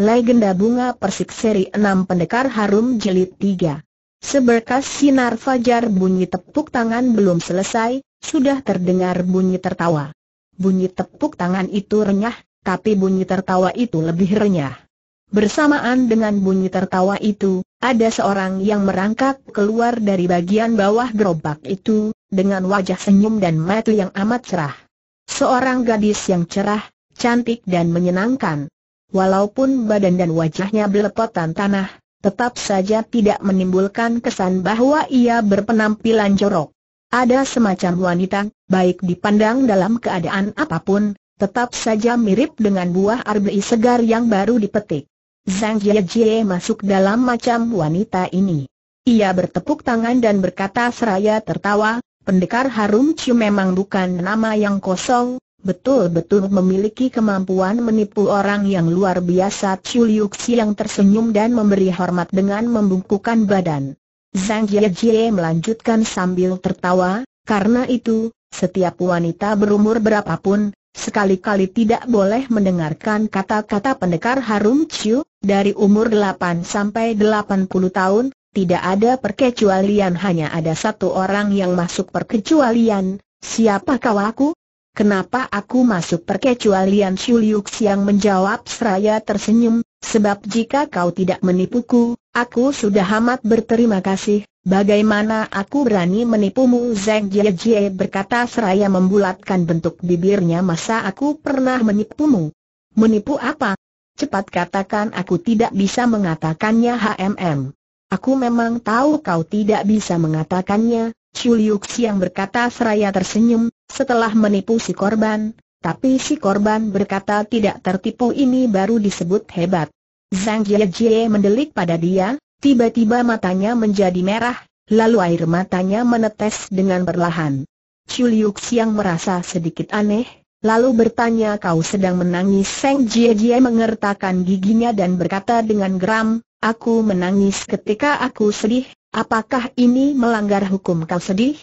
Legenda Bunga Persik Seri 6 Pendekar Harum jelit 3 Seberkas sinar fajar bunyi tepuk tangan belum selesai, sudah terdengar bunyi tertawa. Bunyi tepuk tangan itu renyah, tapi bunyi tertawa itu lebih renyah. Bersamaan dengan bunyi tertawa itu, ada seorang yang merangkak keluar dari bagian bawah gerobak itu, dengan wajah senyum dan mata yang amat cerah. Seorang gadis yang cerah, cantik dan menyenangkan, Walaupun badan dan wajahnya belepotan tanah, tetap saja tidak menimbulkan kesan bahwa ia berpenampilan jorok. Ada semacam wanita, baik dipandang dalam keadaan apapun, tetap saja mirip dengan buah arbei segar yang baru dipetik. Zhang Jie masuk dalam macam wanita ini. Ia bertepuk tangan dan berkata seraya tertawa, pendekar harum cium memang bukan nama yang kosong, betul-betul memiliki kemampuan menipu orang yang luar biasa Chu Liuxi yang tersenyum dan memberi hormat dengan membungkukkan badan. Zhang Jie melanjutkan sambil tertawa, karena itu, setiap wanita berumur berapapun, sekali-kali tidak boleh mendengarkan kata-kata pendekar harum Chu, dari umur 8 sampai 80 tahun, tidak ada perkecualian hanya ada satu orang yang masuk perkecualian, siapa kau aku? Kenapa aku masuk perkecualian Shuliux yang menjawab seraya tersenyum, sebab jika kau tidak menipuku, aku sudah amat berterima kasih, bagaimana aku berani menipumu Zeng Jie Jie berkata seraya membulatkan bentuk bibirnya masa aku pernah menipumu. Menipu apa? Cepat katakan aku tidak bisa mengatakannya HMM. Aku memang tahu kau tidak bisa mengatakannya, Chuliuk yang berkata seraya tersenyum, setelah menipu si korban, tapi si korban berkata tidak tertipu ini baru disebut hebat. Zhang Jiejie mendelik pada dia, tiba-tiba matanya menjadi merah, lalu air matanya menetes dengan perlahan. Chuliuk Siang merasa sedikit aneh, lalu bertanya kau sedang menangis Zhang Jiejie mengertakkan giginya dan berkata dengan geram, aku menangis ketika aku sedih, apakah ini melanggar hukum kau sedih?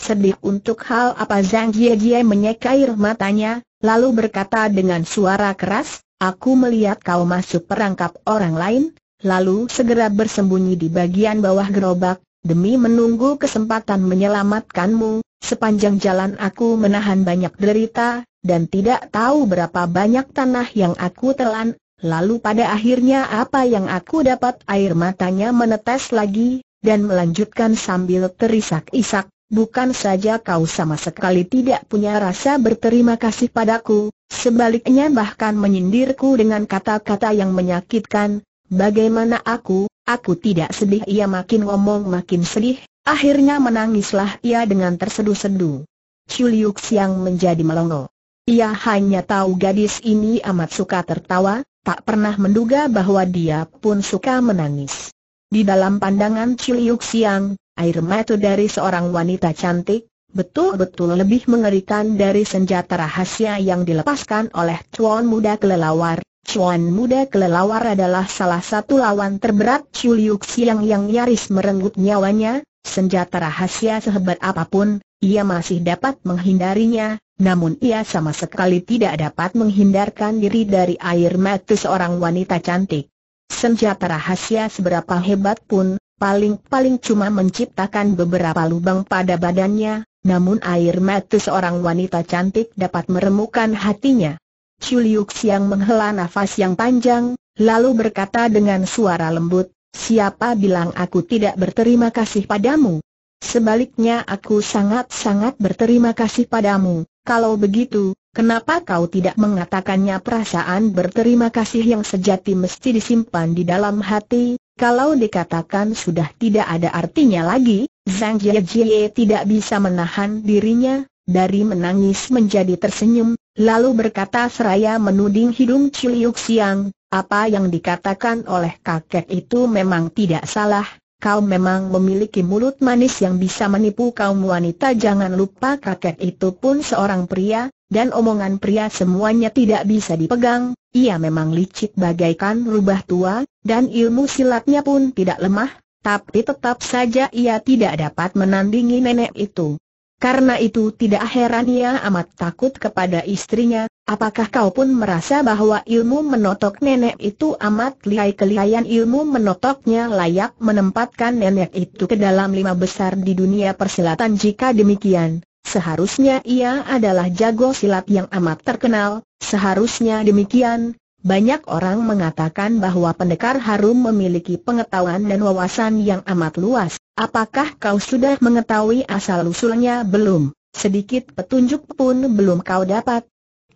Sedih untuk hal apa Zhang Jiejie menyeka air matanya, lalu berkata dengan suara keras, Aku melihat kau masuk perangkap orang lain, lalu segera bersembunyi di bagian bawah gerobak, demi menunggu kesempatan menyelamatkanmu, sepanjang jalan aku menahan banyak derita, dan tidak tahu berapa banyak tanah yang aku telan, lalu pada akhirnya apa yang aku dapat air matanya menetes lagi, dan melanjutkan sambil terisak-isak, bukan saja kau sama sekali tidak punya rasa berterima kasih padaku, sebaliknya bahkan menyindirku dengan kata-kata yang menyakitkan, bagaimana aku, aku tidak sedih ia makin ngomong makin sedih, akhirnya menangislah ia dengan tersedu-sedu. Chuliuk siang menjadi melongo. Ia hanya tahu gadis ini amat suka tertawa, tak pernah menduga bahwa dia pun suka menangis. Di dalam pandangan Chuliuk Siang, air mata dari seorang wanita cantik, betul-betul lebih mengerikan dari senjata rahasia yang dilepaskan oleh cuan muda kelelawar. Cuan muda kelelawar adalah salah satu lawan terberat Chu Liu Xiang yang nyaris merenggut nyawanya, senjata rahasia sehebat apapun, ia masih dapat menghindarinya, namun ia sama sekali tidak dapat menghindarkan diri dari air mata seorang wanita cantik. Senjata rahasia seberapa hebat pun, paling-paling cuma menciptakan beberapa lubang pada badannya, namun air mata seorang wanita cantik dapat meremukkan hatinya. Chuliuk Siang menghela nafas yang panjang, lalu berkata dengan suara lembut, Siapa bilang aku tidak berterima kasih padamu? Sebaliknya aku sangat-sangat berterima kasih padamu, kalau begitu, kenapa kau tidak mengatakannya perasaan berterima kasih yang sejati mesti disimpan di dalam hati, kalau dikatakan sudah tidak ada artinya lagi, Zhang Jiejie tidak bisa menahan dirinya, dari menangis menjadi tersenyum, lalu berkata seraya menuding hidung Ciliuk Siang, apa yang dikatakan oleh kakek itu memang tidak salah, kau memang memiliki mulut manis yang bisa menipu kaum wanita jangan lupa kakek itu pun seorang pria, dan omongan pria semuanya tidak bisa dipegang, ia memang licik bagaikan rubah tua, dan ilmu silatnya pun tidak lemah, tapi tetap saja ia tidak dapat menandingi nenek itu. Karena itu tidak heran ia amat takut kepada istrinya, apakah kau pun merasa bahwa ilmu menotok nenek itu amat lihai kelihayan ilmu menotoknya layak menempatkan nenek itu ke dalam lima besar di dunia persilatan jika demikian. Seharusnya ia adalah jago silat yang amat terkenal, seharusnya demikian. Banyak orang mengatakan bahwa pendekar harum memiliki pengetahuan dan wawasan yang amat luas. Apakah kau sudah mengetahui asal-usulnya belum? Sedikit petunjuk pun belum kau dapat.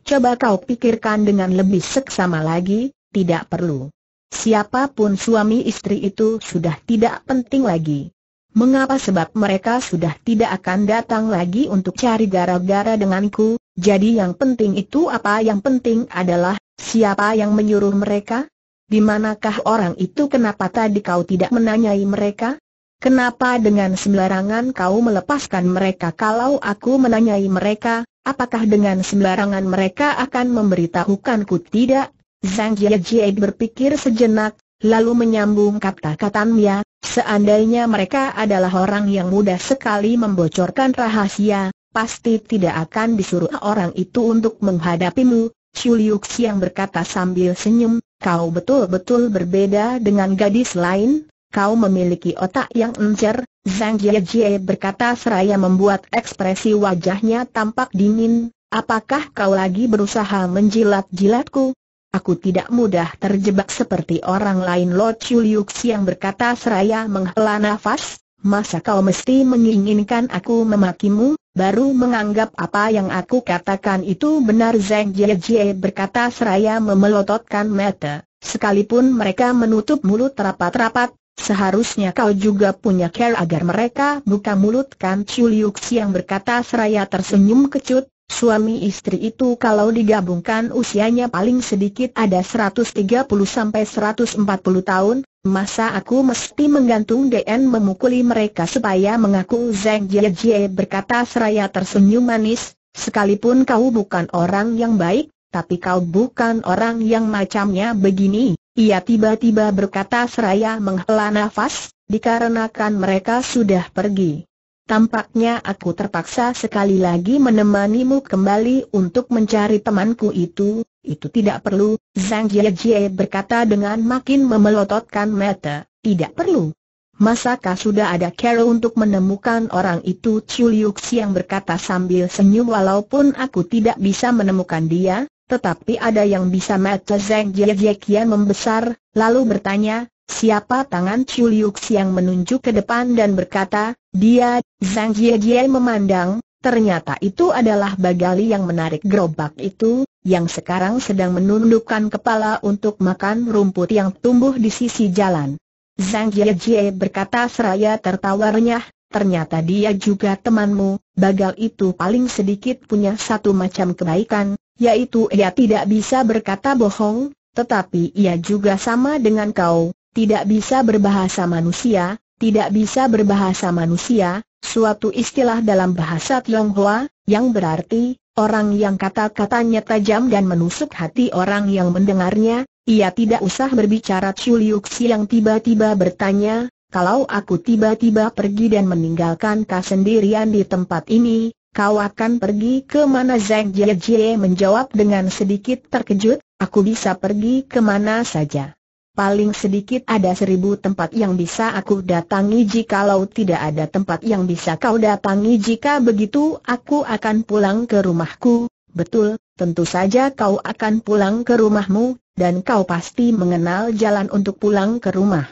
Coba kau pikirkan dengan lebih seksama lagi, tidak perlu. Siapapun suami istri itu sudah tidak penting lagi. Mengapa sebab mereka sudah tidak akan datang lagi untuk cari gara-gara denganku, jadi yang penting itu apa yang penting adalah, siapa yang menyuruh mereka? Di manakah orang itu kenapa tadi kau tidak menanyai mereka? Kenapa dengan sembarangan kau melepaskan mereka kalau aku menanyai mereka, apakah dengan sembarangan mereka akan memberitahukanku tidak? Zhang Jiajie berpikir sejenak, lalu menyambung kata-katanya, Seandainya mereka adalah orang yang mudah sekali membocorkan rahasia, pasti tidak akan disuruh orang itu untuk menghadapimu. Chuliuk yang berkata sambil senyum, kau betul-betul berbeda dengan gadis lain, kau memiliki otak yang encer, Zhang Jiejie berkata seraya membuat ekspresi wajahnya tampak dingin, apakah kau lagi berusaha menjilat-jilatku? Aku tidak mudah terjebak seperti orang lain Lo Chuliuk yang berkata seraya menghela nafas, masa kau mesti menginginkan aku memakimu, baru menganggap apa yang aku katakan itu benar Zeng Jie Jie berkata seraya memelototkan mata, sekalipun mereka menutup mulut rapat-rapat, Seharusnya kau juga punya care agar mereka buka mulut kan Chuliuk yang berkata seraya tersenyum kecut, Suami istri itu kalau digabungkan usianya paling sedikit ada 130 sampai 140 tahun, masa aku mesti menggantung DN memukuli mereka supaya mengaku Zeng Jie Jie berkata seraya tersenyum manis, sekalipun kau bukan orang yang baik, tapi kau bukan orang yang macamnya begini, ia tiba-tiba berkata seraya menghela nafas, dikarenakan mereka sudah pergi. Tampaknya aku terpaksa sekali lagi menemanimu kembali untuk mencari temanku itu, itu tidak perlu, Zhang Jiejie berkata dengan makin memelototkan mata, tidak perlu. Masakah sudah ada cara untuk menemukan orang itu Chu Liu Xiang berkata sambil senyum walaupun aku tidak bisa menemukan dia, tetapi ada yang bisa mata Zhang Jiejie kian membesar, lalu bertanya, Siapa tangan Chu Liuks yang menunjuk ke depan dan berkata, dia, Zhang Jie memandang, ternyata itu adalah Bagali yang menarik gerobak itu, yang sekarang sedang menundukkan kepala untuk makan rumput yang tumbuh di sisi jalan. Zhang Jie berkata seraya tertawarnya, ternyata dia juga temanmu, Bagal itu paling sedikit punya satu macam kebaikan, yaitu ia tidak bisa berkata bohong, tetapi ia juga sama dengan kau, tidak bisa berbahasa manusia, tidak bisa berbahasa manusia, suatu istilah dalam bahasa Tionghoa, yang berarti, orang yang kata-katanya tajam dan menusuk hati orang yang mendengarnya, ia tidak usah berbicara Chuliuksi yang tiba-tiba bertanya, kalau aku tiba-tiba pergi dan meninggalkan kau sendirian di tempat ini, kau akan pergi ke mana Zeng Jie Jie menjawab dengan sedikit terkejut, aku bisa pergi ke mana saja. Paling sedikit ada seribu tempat yang bisa aku datangi jikalau tidak ada tempat yang bisa kau datangi jika begitu aku akan pulang ke rumahku, betul, tentu saja kau akan pulang ke rumahmu, dan kau pasti mengenal jalan untuk pulang ke rumah.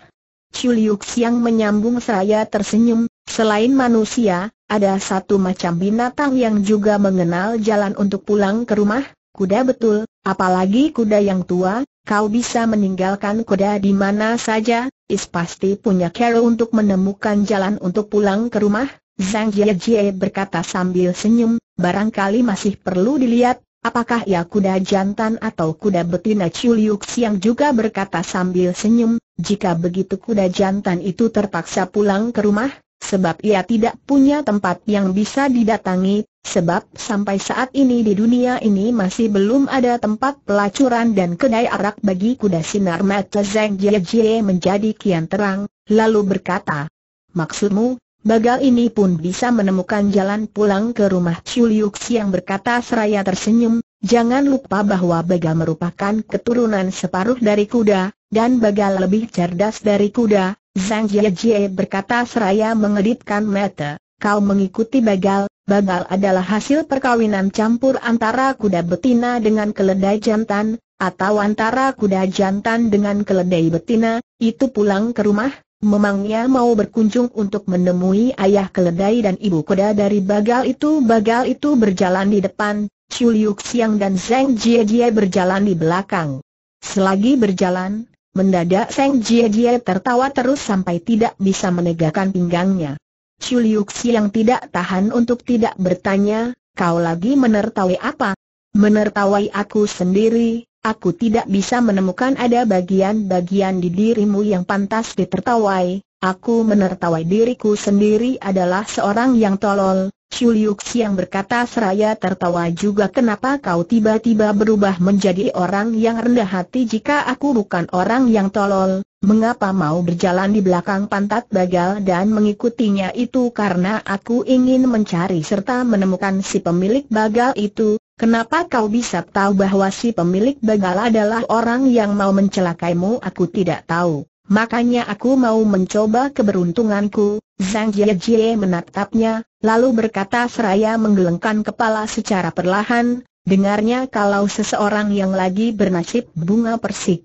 Chuliuk Siang menyambung saya tersenyum, selain manusia, ada satu macam binatang yang juga mengenal jalan untuk pulang ke rumah, kuda betul, apalagi kuda yang tua, kau bisa meninggalkan kuda di mana saja, Is pasti punya cara untuk menemukan jalan untuk pulang ke rumah, Zhang Jie berkata sambil senyum, barangkali masih perlu dilihat, apakah ia kuda jantan atau kuda betina Chuliuk yang juga berkata sambil senyum, jika begitu kuda jantan itu terpaksa pulang ke rumah, sebab ia tidak punya tempat yang bisa didatangi, Sebab sampai saat ini di dunia ini masih belum ada tempat pelacuran dan kedai arak bagi kuda sinar mata Zeng Jie Jie menjadi kian terang, lalu berkata, Maksudmu, Bagal ini pun bisa menemukan jalan pulang ke rumah Chiu Liu yang berkata seraya tersenyum, jangan lupa bahwa Bagal merupakan keturunan separuh dari kuda, dan Bagal lebih cerdas dari kuda, Zhang Jie Jie berkata seraya mengedipkan mata, kau mengikuti Bagal, Bagal adalah hasil perkawinan campur antara kuda betina dengan keledai jantan, atau antara kuda jantan dengan keledai betina, itu pulang ke rumah, memangnya mau berkunjung untuk menemui ayah keledai dan ibu kuda dari bagal itu. Bagal itu berjalan di depan, Chu Liuk Siang dan Zheng Jie Jie berjalan di belakang. Selagi berjalan, mendadak Zheng Jie Jie tertawa terus sampai tidak bisa menegakkan pinggangnya. Chuliuxi yang tidak tahan untuk tidak bertanya, kau lagi menertawai apa? Menertawai aku sendiri, aku tidak bisa menemukan ada bagian-bagian di dirimu yang pantas ditertawai, aku menertawai diriku sendiri adalah seorang yang tolol. Chuliuxi yang berkata seraya tertawa juga kenapa kau tiba-tiba berubah menjadi orang yang rendah hati jika aku bukan orang yang tolol, Mengapa mau berjalan di belakang pantat bagal dan mengikutinya itu karena aku ingin mencari serta menemukan si pemilik bagal itu, kenapa kau bisa tahu bahwa si pemilik bagal adalah orang yang mau mencelakaimu aku tidak tahu. Makanya aku mau mencoba keberuntunganku, Zhang Jiejie menatapnya, lalu berkata seraya menggelengkan kepala secara perlahan, dengarnya kalau seseorang yang lagi bernasib bunga persik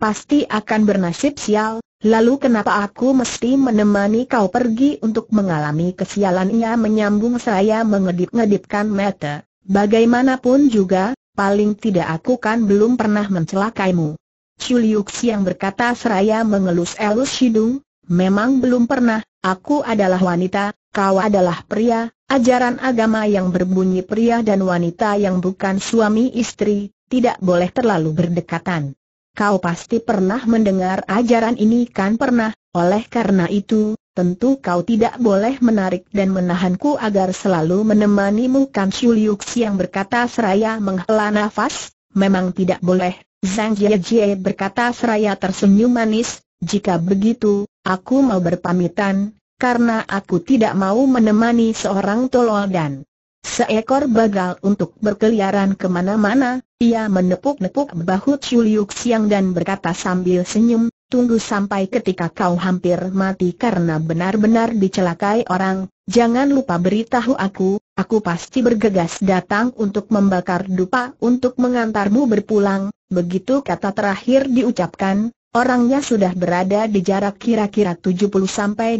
pasti akan bernasib sial, lalu kenapa aku mesti menemani kau pergi untuk mengalami kesialannya menyambung saya mengedip-ngedipkan mata. Bagaimanapun juga, paling tidak aku kan belum pernah mencelakaimu. Chuliuk yang berkata seraya mengelus-elus hidung, memang belum pernah, aku adalah wanita, kau adalah pria, ajaran agama yang berbunyi pria dan wanita yang bukan suami istri, tidak boleh terlalu berdekatan. Kau pasti pernah mendengar ajaran ini kan pernah, oleh karena itu, tentu kau tidak boleh menarik dan menahanku agar selalu menemanimu kan Shuliuk yang berkata seraya menghela nafas, memang tidak boleh, Zhang Jie berkata seraya tersenyum manis, jika begitu, aku mau berpamitan, karena aku tidak mau menemani seorang tolol dan Seekor bagal untuk berkeliaran kemana-mana, ia menepuk-nepuk bahu Chuliuk Siang dan berkata sambil senyum, tunggu sampai ketika kau hampir mati karena benar-benar dicelakai orang, jangan lupa beritahu aku, aku pasti bergegas datang untuk membakar dupa untuk mengantarmu berpulang, begitu kata terakhir diucapkan, Orangnya sudah berada di jarak kira-kira 70-80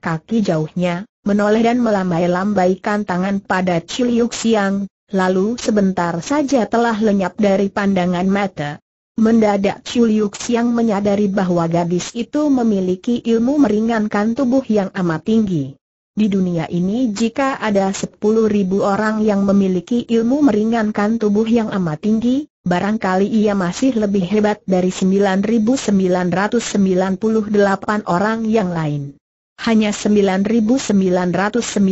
kaki jauhnya, menoleh dan melambai-lambaikan tangan pada Ciliuk Siang, lalu sebentar saja telah lenyap dari pandangan mata. Mendadak Ciliuk Siang menyadari bahwa gadis itu memiliki ilmu meringankan tubuh yang amat tinggi. Di dunia ini jika ada 10.000 orang yang memiliki ilmu meringankan tubuh yang amat tinggi, barangkali ia masih lebih hebat dari 9.998 orang yang lain hanya 9.998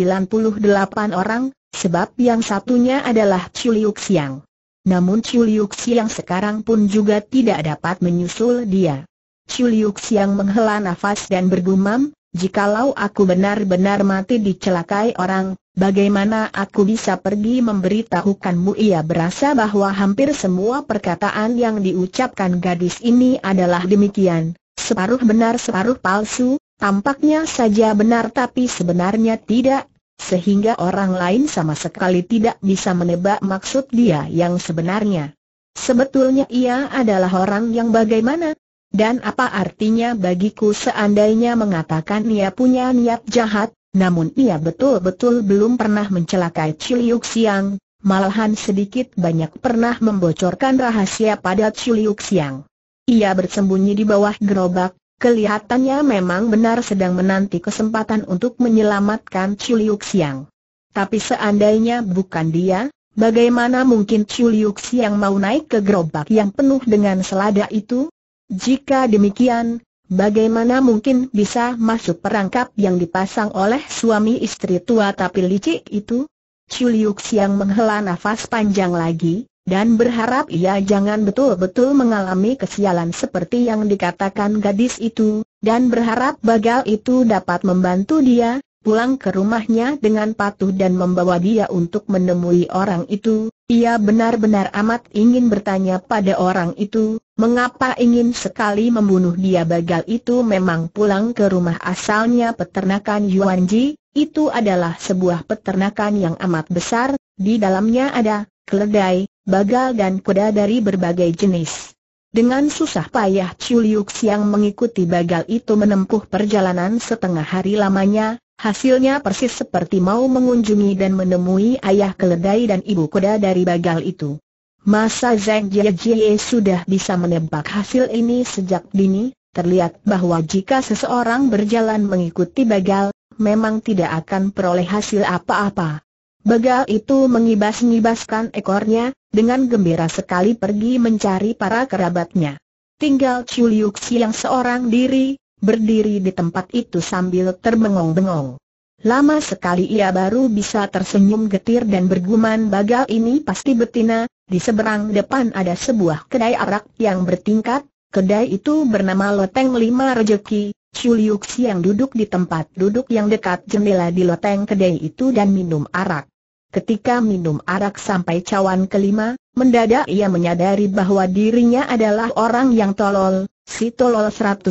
orang, sebab yang satunya adalah Chu Liu Xiang. Namun Chu Liu Xiang sekarang pun juga tidak dapat menyusul dia. Chu Liu Xiang menghela nafas dan bergumam, jikalau aku benar-benar mati dicelakai orang, bagaimana aku bisa pergi memberitahukanmu ia berasa bahwa hampir semua perkataan yang diucapkan gadis ini adalah demikian, separuh benar separuh palsu, Tampaknya saja benar tapi sebenarnya tidak, sehingga orang lain sama sekali tidak bisa menebak maksud dia yang sebenarnya. Sebetulnya ia adalah orang yang bagaimana? Dan apa artinya bagiku seandainya mengatakan ia punya niat jahat, namun ia betul-betul belum pernah mencelakai Ciliuk Siang, malahan sedikit banyak pernah membocorkan rahasia pada Ciliuk Siang. Ia bersembunyi di bawah gerobak, Kelihatannya memang benar sedang menanti kesempatan untuk menyelamatkan Chuliuk Siang. Tapi seandainya bukan dia, bagaimana mungkin Chuliuk Siang mau naik ke gerobak yang penuh dengan selada itu? Jika demikian, bagaimana mungkin bisa masuk perangkap yang dipasang oleh suami istri tua tapi licik itu? Chuliuk Siang menghela nafas panjang lagi, dan berharap ia jangan betul-betul mengalami kesialan seperti yang dikatakan gadis itu, dan berharap bagal itu dapat membantu dia, pulang ke rumahnya dengan patuh dan membawa dia untuk menemui orang itu. Ia benar-benar amat ingin bertanya pada orang itu, mengapa ingin sekali membunuh dia bagal itu memang pulang ke rumah asalnya peternakan Yuanji, itu adalah sebuah peternakan yang amat besar, di dalamnya ada keledai, bagal dan kuda dari berbagai jenis. Dengan susah payah Chuliuk yang mengikuti bagal itu menempuh perjalanan setengah hari lamanya, hasilnya persis seperti mau mengunjungi dan menemui ayah keledai dan ibu kuda dari bagal itu. Masa Zeng Jie sudah bisa menebak hasil ini sejak dini, terlihat bahwa jika seseorang berjalan mengikuti bagal, memang tidak akan peroleh hasil apa-apa. Begal itu mengibas-ngibaskan ekornya, dengan gembira sekali pergi mencari para kerabatnya. Tinggal Chuliuxi yang seorang diri, berdiri di tempat itu sambil terbengong-bengong. Lama sekali ia baru bisa tersenyum getir dan bergumam bagal ini pasti betina, di seberang depan ada sebuah kedai arak yang bertingkat, kedai itu bernama Loteng Lima Rejeki, Chuliuxi yang duduk di tempat duduk yang dekat jendela di loteng kedai itu dan minum arak. Ketika minum arak sampai cawan kelima, mendadak ia menyadari bahwa dirinya adalah orang yang tolol, si tolol 100%.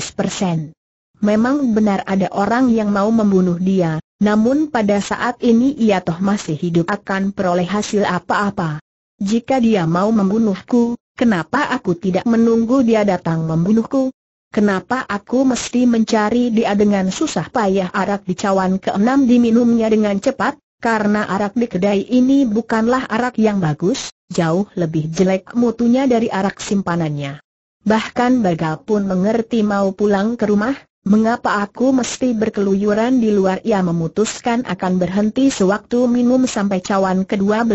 Memang benar ada orang yang mau membunuh dia, namun pada saat ini ia toh masih hidup akan peroleh hasil apa-apa. Jika dia mau membunuhku, kenapa aku tidak menunggu dia datang membunuhku? Kenapa aku mesti mencari dia dengan susah payah arak di cawan keenam diminumnya dengan cepat? karena arak di kedai ini bukanlah arak yang bagus, jauh lebih jelek mutunya dari arak simpanannya. Bahkan Bagal pun mengerti mau pulang ke rumah, mengapa aku mesti berkeluyuran di luar ia memutuskan akan berhenti sewaktu minum sampai cawan ke-12.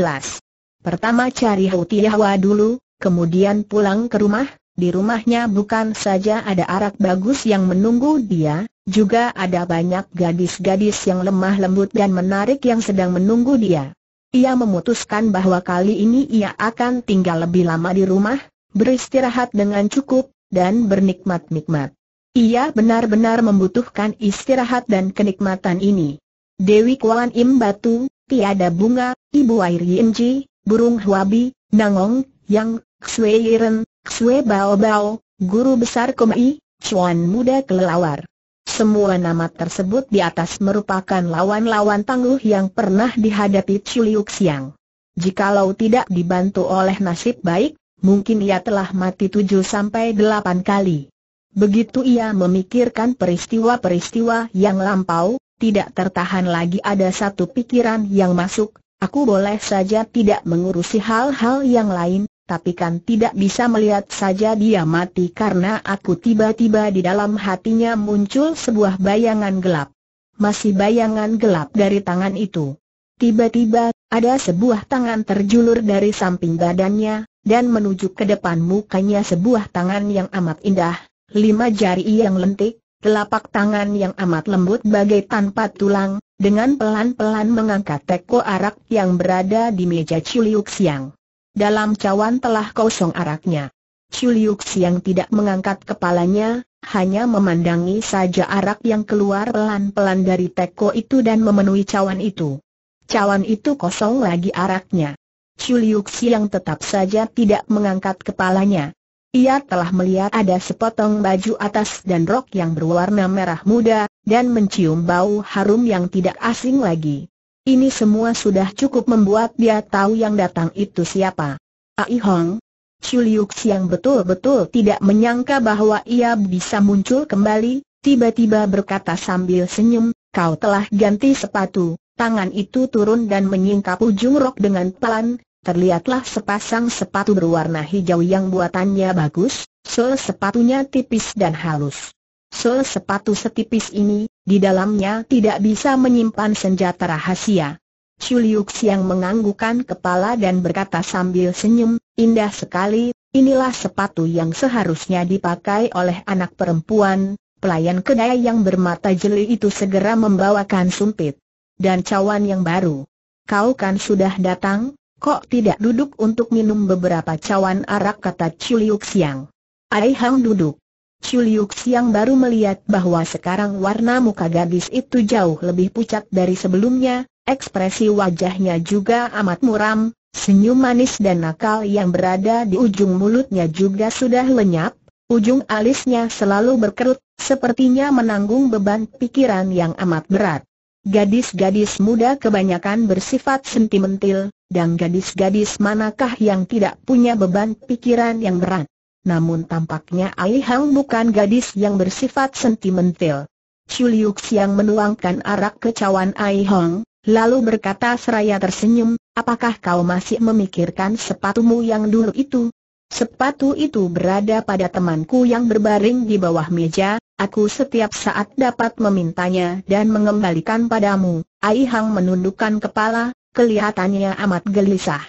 Pertama cari Hautiahwa dulu, kemudian pulang ke rumah, di rumahnya bukan saja ada arak bagus yang menunggu dia, juga ada banyak gadis-gadis yang lemah lembut dan menarik yang sedang menunggu dia. Ia memutuskan bahwa kali ini ia akan tinggal lebih lama di rumah, beristirahat dengan cukup, dan bernikmat-nikmat. Ia benar-benar membutuhkan istirahat dan kenikmatan ini. Dewi Kuan Im Batu, tiada bunga, Ibu Air Yinji, burung huabi, nangong, yang, Xue Yiren, Xue Bao Bao, guru besar Kumai, Chuan muda kelelawar. Semua nama tersebut di atas merupakan lawan-lawan tangguh yang pernah dihadapi Chuliuk Siang. Jikalau tidak dibantu oleh nasib baik, mungkin ia telah mati tujuh sampai delapan kali. Begitu ia memikirkan peristiwa-peristiwa yang lampau, tidak tertahan lagi ada satu pikiran yang masuk, aku boleh saja tidak mengurusi hal-hal yang lain, tapi kan tidak bisa melihat saja dia mati karena aku tiba-tiba di dalam hatinya muncul sebuah bayangan gelap. Masih bayangan gelap dari tangan itu. Tiba-tiba, ada sebuah tangan terjulur dari samping badannya, dan menuju ke depan mukanya sebuah tangan yang amat indah, lima jari yang lentik, telapak tangan yang amat lembut bagai tanpa tulang, dengan pelan-pelan mengangkat teko arak yang berada di meja ciliuk Siang dalam cawan telah kosong araknya. Chuliuk Siang tidak mengangkat kepalanya, hanya memandangi saja arak yang keluar pelan-pelan dari teko itu dan memenuhi cawan itu. Cawan itu kosong lagi araknya. Chuliuk Siang tetap saja tidak mengangkat kepalanya. Ia telah melihat ada sepotong baju atas dan rok yang berwarna merah muda, dan mencium bau harum yang tidak asing lagi. Ini semua sudah cukup membuat dia tahu yang datang itu siapa. Ai Hong, Chuliuk yang betul-betul tidak menyangka bahwa ia bisa muncul kembali, tiba-tiba berkata sambil senyum, kau telah ganti sepatu, tangan itu turun dan menyingkap ujung rok dengan pelan, terlihatlah sepasang sepatu berwarna hijau yang buatannya bagus, sol sepatunya tipis dan halus. Sol sepatu setipis ini, di dalamnya tidak bisa menyimpan senjata rahasia. Chuliuks yang menganggukan kepala dan berkata sambil senyum, indah sekali, inilah sepatu yang seharusnya dipakai oleh anak perempuan, pelayan kedai yang bermata jeli itu segera membawakan sumpit. Dan cawan yang baru. Kau kan sudah datang, kok tidak duduk untuk minum beberapa cawan arak kata Chuliuks yang. Aihang duduk. Chuliuk Siang baru melihat bahwa sekarang warna muka gadis itu jauh lebih pucat dari sebelumnya, ekspresi wajahnya juga amat muram, senyum manis dan nakal yang berada di ujung mulutnya juga sudah lenyap, ujung alisnya selalu berkerut, sepertinya menanggung beban pikiran yang amat berat. Gadis-gadis muda kebanyakan bersifat sentimental, dan gadis-gadis manakah yang tidak punya beban pikiran yang berat. Namun tampaknya Ai Hang bukan gadis yang bersifat sentimental. Chu Liu Xiang menuangkan arak ke cawan Ai Hang, lalu berkata seraya tersenyum, apakah kau masih memikirkan sepatumu yang dulu itu? Sepatu itu berada pada temanku yang berbaring di bawah meja, aku setiap saat dapat memintanya dan mengembalikan padamu. Ai Hang menundukkan kepala, kelihatannya amat gelisah.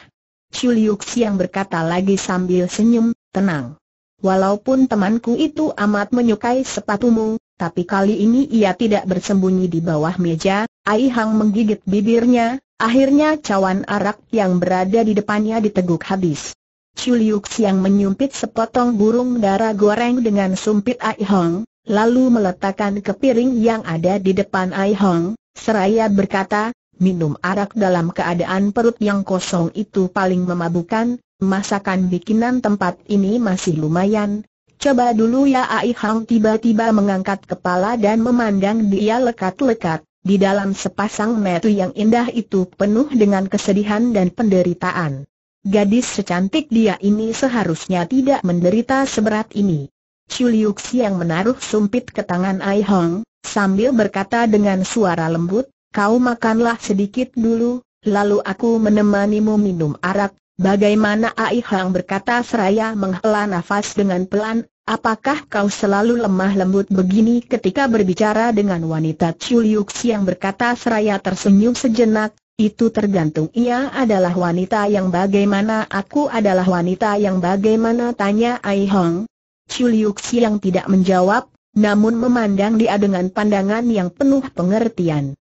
Chu Liu Xiang berkata lagi sambil senyum, tenang. Walaupun temanku itu amat menyukai sepatumu, tapi kali ini ia tidak bersembunyi di bawah meja, Ai Hang menggigit bibirnya, akhirnya cawan arak yang berada di depannya diteguk habis. Chuliuk yang menyumpit sepotong burung darah goreng dengan sumpit Ai Hang, lalu meletakkan ke piring yang ada di depan Ai Hang, seraya berkata, minum arak dalam keadaan perut yang kosong itu paling memabukan, masakan bikinan tempat ini masih lumayan. Coba dulu ya Ai Hang tiba-tiba mengangkat kepala dan memandang dia lekat-lekat. Di dalam sepasang metu yang indah itu penuh dengan kesedihan dan penderitaan. Gadis secantik dia ini seharusnya tidak menderita seberat ini. Chuliuxi yang menaruh sumpit ke tangan Ai Hong, sambil berkata dengan suara lembut, kau makanlah sedikit dulu, lalu aku menemanimu minum arak, Bagaimana Ai Hang berkata seraya menghela nafas dengan pelan, apakah kau selalu lemah lembut begini ketika berbicara dengan wanita Chuliuks yang berkata seraya tersenyum sejenak, itu tergantung ia adalah wanita yang bagaimana aku adalah wanita yang bagaimana tanya Ai Hong. Chuliuksi yang tidak menjawab, namun memandang dia dengan pandangan yang penuh pengertian.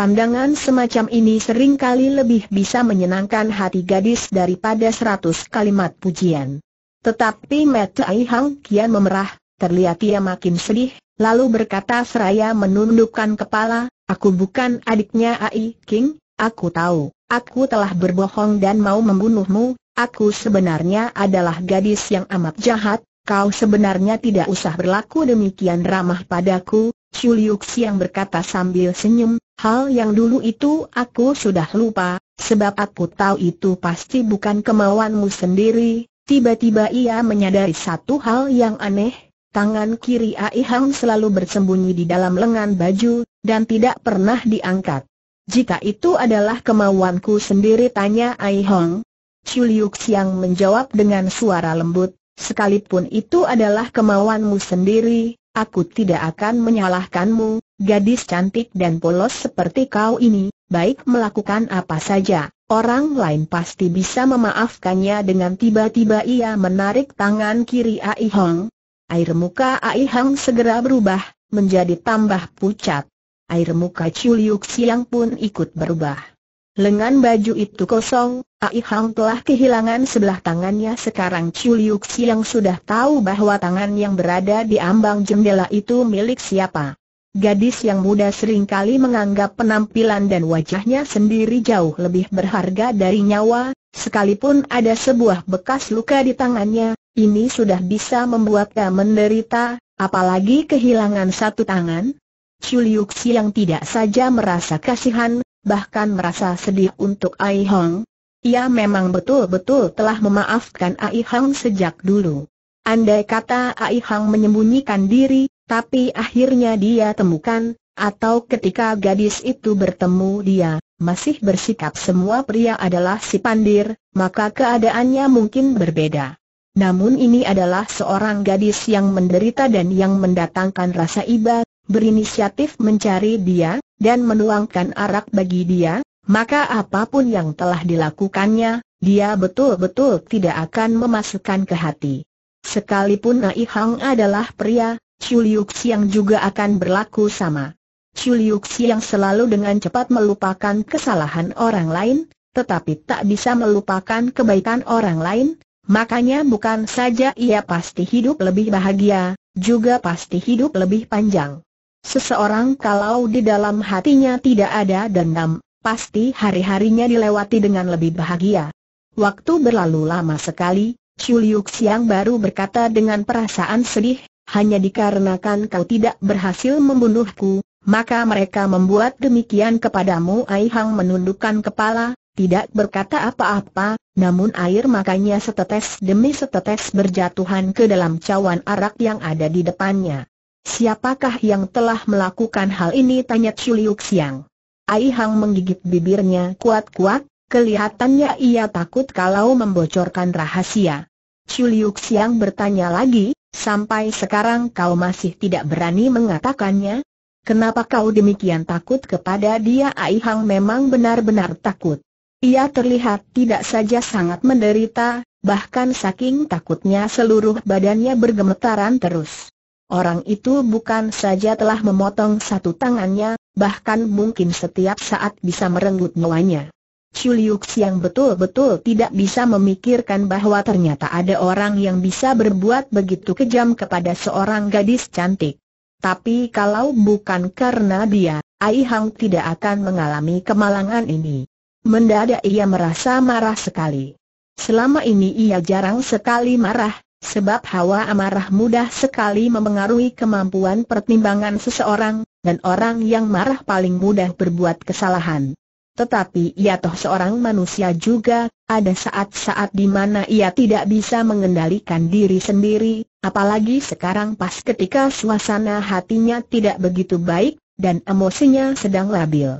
Pandangan semacam ini sering kali lebih bisa menyenangkan hati gadis daripada seratus kalimat pujian. Tetapi mata Hang kian memerah, terlihat ia makin sedih, lalu berkata seraya menundukkan kepala, aku bukan adiknya Ai King, aku tahu, aku telah berbohong dan mau membunuhmu, aku sebenarnya adalah gadis yang amat jahat, kau sebenarnya tidak usah berlaku demikian ramah padaku, Chuliuk yang berkata sambil senyum, Hal yang dulu itu aku sudah lupa, sebab aku tahu itu pasti bukan kemauanmu sendiri. Tiba-tiba ia menyadari satu hal yang aneh, tangan kiri Ai Hang selalu bersembunyi di dalam lengan baju, dan tidak pernah diangkat. Jika itu adalah kemauanku sendiri tanya Ai Hang. Chuliuk Siang menjawab dengan suara lembut, sekalipun itu adalah kemauanmu sendiri, aku tidak akan menyalahkanmu, Gadis cantik dan polos seperti kau ini, baik melakukan apa saja, orang lain pasti bisa memaafkannya dengan tiba-tiba ia menarik tangan kiri Ai Hong. Air muka Ai Hong segera berubah, menjadi tambah pucat. Air muka Chu Siang pun ikut berubah. Lengan baju itu kosong, Ai Hong telah kehilangan sebelah tangannya sekarang Chu Silang Siang sudah tahu bahwa tangan yang berada di ambang jendela itu milik siapa. Gadis yang muda seringkali menganggap penampilan dan wajahnya sendiri jauh lebih berharga dari nyawa, sekalipun ada sebuah bekas luka di tangannya, ini sudah bisa membuatnya menderita, apalagi kehilangan satu tangan. Chuliuksi yang tidak saja merasa kasihan, bahkan merasa sedih untuk Ai Hong. Ia memang betul-betul telah memaafkan Ai Hong sejak dulu. Andai kata Ai Hong menyembunyikan diri, tapi akhirnya dia temukan, atau ketika gadis itu bertemu dia, masih bersikap semua pria adalah si pandir, maka keadaannya mungkin berbeda. Namun ini adalah seorang gadis yang menderita dan yang mendatangkan rasa iba, berinisiatif mencari dia, dan menuangkan arak bagi dia, maka apapun yang telah dilakukannya, dia betul-betul tidak akan memasukkan ke hati. Sekalipun Naihang adalah pria, Chuliu Xiang juga akan berlaku sama. Chuliu Xiang selalu dengan cepat melupakan kesalahan orang lain, tetapi tak bisa melupakan kebaikan orang lain, makanya bukan saja ia pasti hidup lebih bahagia, juga pasti hidup lebih panjang. Seseorang kalau di dalam hatinya tidak ada dendam, pasti hari-harinya dilewati dengan lebih bahagia. Waktu berlalu lama sekali, Chuliu Xiang baru berkata dengan perasaan sedih, hanya dikarenakan kau tidak berhasil membunuhku, maka mereka membuat demikian kepadamu Ai Hang menundukkan kepala, tidak berkata apa-apa, namun air makanya setetes demi setetes berjatuhan ke dalam cawan arak yang ada di depannya. Siapakah yang telah melakukan hal ini tanya Chuliuk Siang. Ai Hang menggigit bibirnya kuat-kuat, kelihatannya ia takut kalau membocorkan rahasia. Chuliuk Siang bertanya lagi, Sampai sekarang kau masih tidak berani mengatakannya? Kenapa kau demikian takut kepada dia? Ai Hang memang benar-benar takut. Ia terlihat tidak saja sangat menderita, bahkan saking takutnya seluruh badannya bergemetaran terus. Orang itu bukan saja telah memotong satu tangannya, bahkan mungkin setiap saat bisa merenggut nyawanya. Liu yang betul-betul tidak bisa memikirkan bahwa ternyata ada orang yang bisa berbuat begitu kejam kepada seorang gadis cantik. Tapi kalau bukan karena dia, Ai Hang tidak akan mengalami kemalangan ini. Mendadak ia merasa marah sekali. Selama ini ia jarang sekali marah, sebab hawa amarah mudah sekali memengaruhi kemampuan pertimbangan seseorang, dan orang yang marah paling mudah berbuat kesalahan tetapi ia toh seorang manusia juga, ada saat-saat di mana ia tidak bisa mengendalikan diri sendiri, apalagi sekarang pas ketika suasana hatinya tidak begitu baik, dan emosinya sedang labil.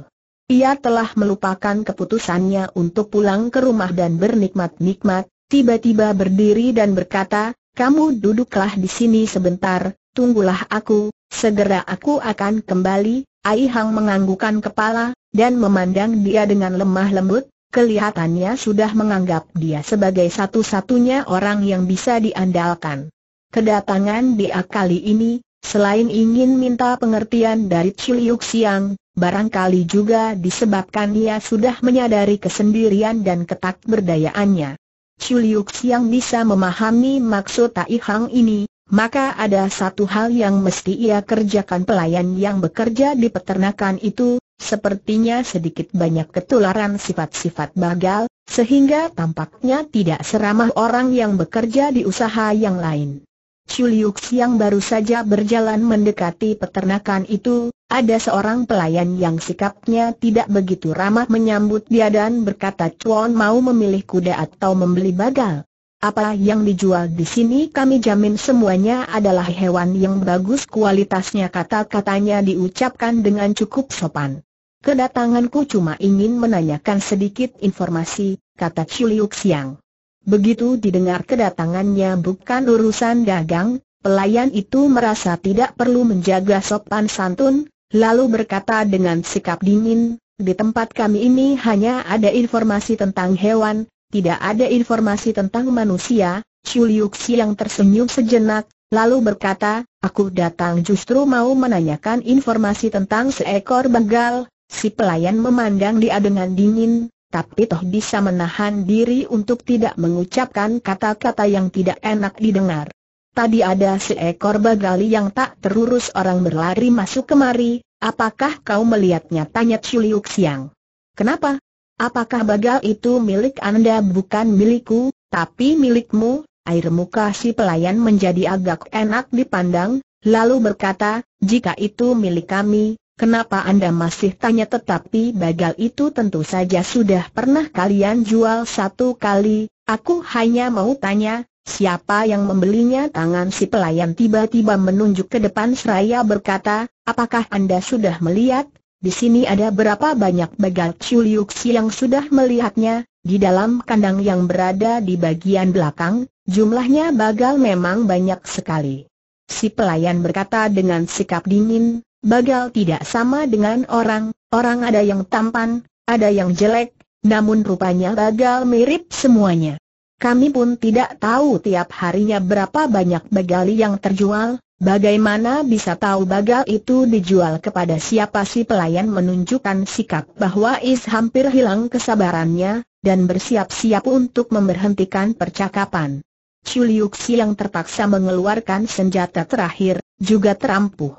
Ia telah melupakan keputusannya untuk pulang ke rumah dan bernikmat-nikmat, tiba-tiba berdiri dan berkata, kamu duduklah di sini sebentar, tunggulah aku, segera aku akan kembali, Ai Hang menganggukan kepala, dan memandang dia dengan lemah lembut, kelihatannya sudah menganggap dia sebagai satu-satunya orang yang bisa diandalkan. Kedatangan dia kali ini, selain ingin minta pengertian dari Ciliuk Siang, barangkali juga disebabkan dia sudah menyadari kesendirian dan berdayaannya. Chuliuk Siang bisa memahami maksud Tai Hang ini, maka ada satu hal yang mesti ia kerjakan pelayan yang bekerja di peternakan itu, Sepertinya sedikit banyak ketularan sifat-sifat bagal, sehingga tampaknya tidak seramah orang yang bekerja di usaha yang lain. Chuliuk yang baru saja berjalan mendekati peternakan itu, ada seorang pelayan yang sikapnya tidak begitu ramah menyambut dia dan berkata Chuan mau memilih kuda atau membeli bagal. Apa yang dijual di sini kami jamin semuanya adalah hewan yang bagus kualitasnya kata-katanya diucapkan dengan cukup sopan. Kedatanganku cuma ingin menanyakan sedikit informasi, kata Chuliuk Siang. Begitu didengar kedatangannya bukan urusan dagang, pelayan itu merasa tidak perlu menjaga sopan santun, lalu berkata dengan sikap dingin, di tempat kami ini hanya ada informasi tentang hewan, tidak ada informasi tentang manusia, Chuliuk Siang tersenyum sejenak, lalu berkata, aku datang justru mau menanyakan informasi tentang seekor begal, Si pelayan memandang dia dengan dingin, tapi toh bisa menahan diri untuk tidak mengucapkan kata-kata yang tidak enak didengar. Tadi ada seekor bagali yang tak terurus orang berlari masuk kemari, apakah kau melihatnya? Tanya Chuliuk Siang. Kenapa? Apakah bagal itu milik anda bukan milikku, tapi milikmu? Air muka si pelayan menjadi agak enak dipandang, lalu berkata, jika itu milik kami, Kenapa Anda masih tanya tetapi bagal itu tentu saja sudah pernah kalian jual satu kali, aku hanya mau tanya, siapa yang membelinya tangan si pelayan tiba-tiba menunjuk ke depan seraya berkata, apakah Anda sudah melihat, di sini ada berapa banyak bagal Chuliuksi yang sudah melihatnya, di dalam kandang yang berada di bagian belakang, jumlahnya bagal memang banyak sekali. Si pelayan berkata dengan sikap dingin, Bagal tidak sama dengan orang, orang ada yang tampan, ada yang jelek, namun rupanya Bagal mirip semuanya. Kami pun tidak tahu tiap harinya berapa banyak Bagali yang terjual, bagaimana bisa tahu Bagal itu dijual kepada siapa si pelayan menunjukkan sikap bahwa Is hampir hilang kesabarannya, dan bersiap-siap untuk memberhentikan percakapan. Chuliuksi yang terpaksa mengeluarkan senjata terakhir, juga terampuh.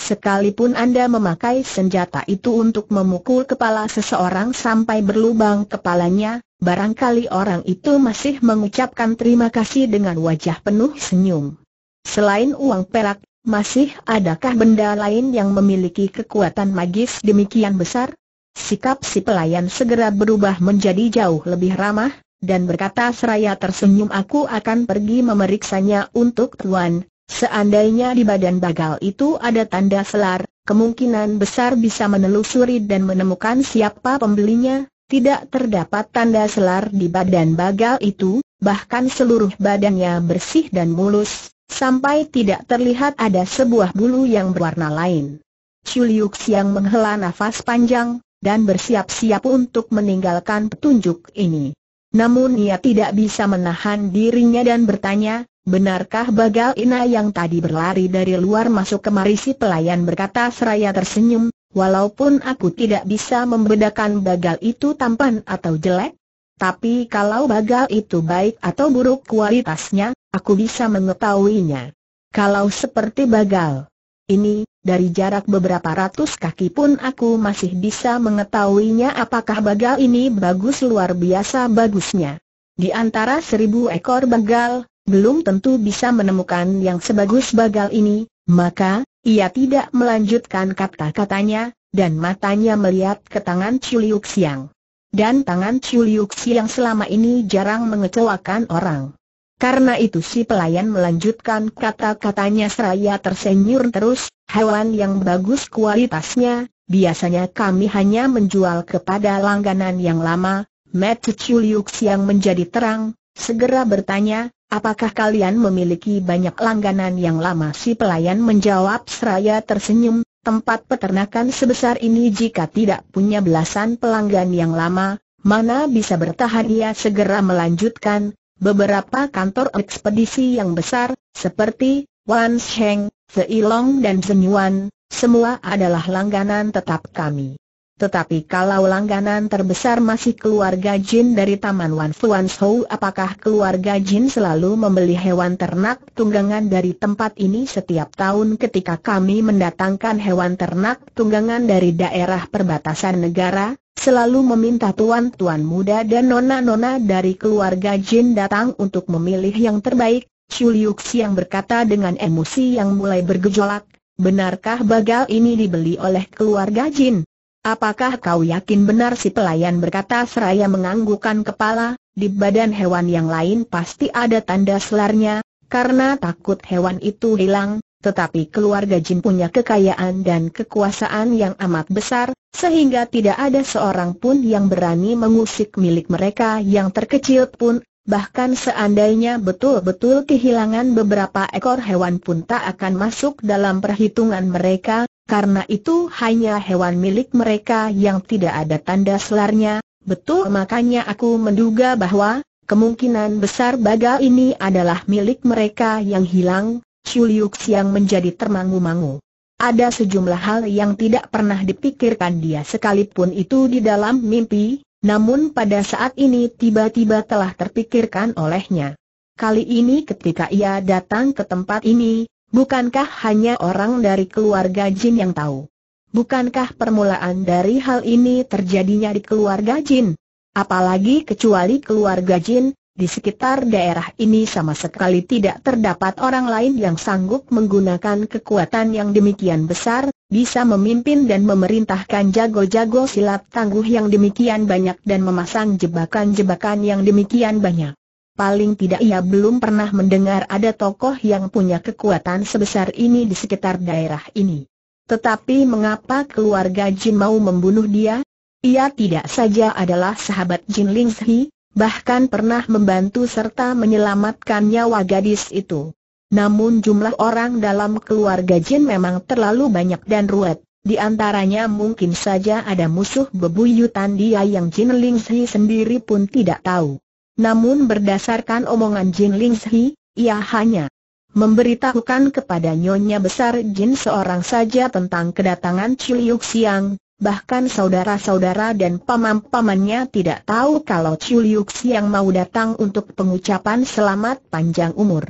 Sekalipun Anda memakai senjata itu untuk memukul kepala seseorang sampai berlubang kepalanya, barangkali orang itu masih mengucapkan terima kasih dengan wajah penuh senyum. Selain uang perak, masih adakah benda lain yang memiliki kekuatan magis demikian besar? Sikap si pelayan segera berubah menjadi jauh lebih ramah, dan berkata seraya tersenyum aku akan pergi memeriksanya untuk tuan, Seandainya di badan bagal itu ada tanda selar, kemungkinan besar bisa menelusuri dan menemukan siapa pembelinya. Tidak terdapat tanda selar di badan bagal itu, bahkan seluruh badannya bersih dan mulus, sampai tidak terlihat ada sebuah bulu yang berwarna lain. Chuliuk Siang menghela nafas panjang, dan bersiap-siap untuk meninggalkan petunjuk ini. Namun ia tidak bisa menahan dirinya dan bertanya, Benarkah Bagal Ina yang tadi berlari dari luar masuk kemari si pelayan berkata seraya tersenyum, walaupun aku tidak bisa membedakan Bagal itu tampan atau jelek? Tapi kalau Bagal itu baik atau buruk kualitasnya, aku bisa mengetahuinya. Kalau seperti Bagal ini, dari jarak beberapa ratus kaki pun aku masih bisa mengetahuinya apakah Bagal ini bagus luar biasa bagusnya. Di antara seribu ekor Bagal, belum tentu bisa menemukan yang sebagus bagal ini, maka, ia tidak melanjutkan kata-katanya, dan matanya melihat ke tangan Chuliuk Siang. Dan tangan Chuliuk Siang selama ini jarang mengecewakan orang. Karena itu si pelayan melanjutkan kata-katanya seraya tersenyum terus, hewan yang bagus kualitasnya, biasanya kami hanya menjual kepada langganan yang lama, Matthew Chuliuk Siang menjadi terang, segera bertanya, Apakah kalian memiliki banyak langganan yang lama? Si pelayan menjawab seraya tersenyum, tempat peternakan sebesar ini jika tidak punya belasan pelanggan yang lama, mana bisa bertahan ia segera melanjutkan, beberapa kantor ekspedisi yang besar, seperti Wan Sheng, Zeilong dan Zenyuan, semua adalah langganan tetap kami. Tetapi kalau langganan terbesar masih keluarga Jin dari Taman Wan Fuan Shou, apakah keluarga Jin selalu membeli hewan ternak tunggangan dari tempat ini setiap tahun ketika kami mendatangkan hewan ternak tunggangan dari daerah perbatasan negara, selalu meminta tuan-tuan muda dan nona-nona dari keluarga Jin datang untuk memilih yang terbaik, Chuliuk yang berkata dengan emosi yang mulai bergejolak, benarkah bagal ini dibeli oleh keluarga Jin? Apakah kau yakin benar si pelayan berkata seraya menganggukan kepala, di badan hewan yang lain pasti ada tanda selarnya, karena takut hewan itu hilang, tetapi keluarga Jin punya kekayaan dan kekuasaan yang amat besar, sehingga tidak ada seorang pun yang berani mengusik milik mereka yang terkecil pun Bahkan seandainya betul-betul kehilangan beberapa ekor hewan pun tak akan masuk dalam perhitungan mereka, karena itu hanya hewan milik mereka yang tidak ada tanda selarnya, betul makanya aku menduga bahwa, kemungkinan besar bagal ini adalah milik mereka yang hilang, Chuliuk yang menjadi termangu-mangu. Ada sejumlah hal yang tidak pernah dipikirkan dia sekalipun itu di dalam mimpi, namun pada saat ini tiba-tiba telah terpikirkan olehnya. Kali ini ketika ia datang ke tempat ini, bukankah hanya orang dari keluarga Jin yang tahu? Bukankah permulaan dari hal ini terjadinya di keluarga Jin? Apalagi kecuali keluarga Jin, di sekitar daerah ini sama sekali tidak terdapat orang lain yang sanggup menggunakan kekuatan yang demikian besar bisa memimpin dan memerintahkan jago-jago silat tangguh yang demikian banyak dan memasang jebakan-jebakan yang demikian banyak. Paling tidak ia belum pernah mendengar ada tokoh yang punya kekuatan sebesar ini di sekitar daerah ini. Tetapi mengapa keluarga Jin mau membunuh dia? Ia tidak saja adalah sahabat Jin Lingshi, bahkan pernah membantu serta menyelamatkan nyawa gadis itu. Namun jumlah orang dalam keluarga Jin memang terlalu banyak dan ruwet. Di antaranya mungkin saja ada musuh bebuyutan dia yang Jin Lingzhi sendiri pun tidak tahu. Namun berdasarkan omongan Jin Lingzhi, ia hanya memberitahukan kepada Nyonya Besar Jin seorang saja tentang kedatangan Ciliuk Siang, bahkan saudara-saudara dan paman-pamannya tidak tahu kalau Ciliuk Siang mau datang untuk pengucapan selamat panjang umur.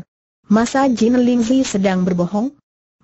Masa Jin Ling sedang berbohong?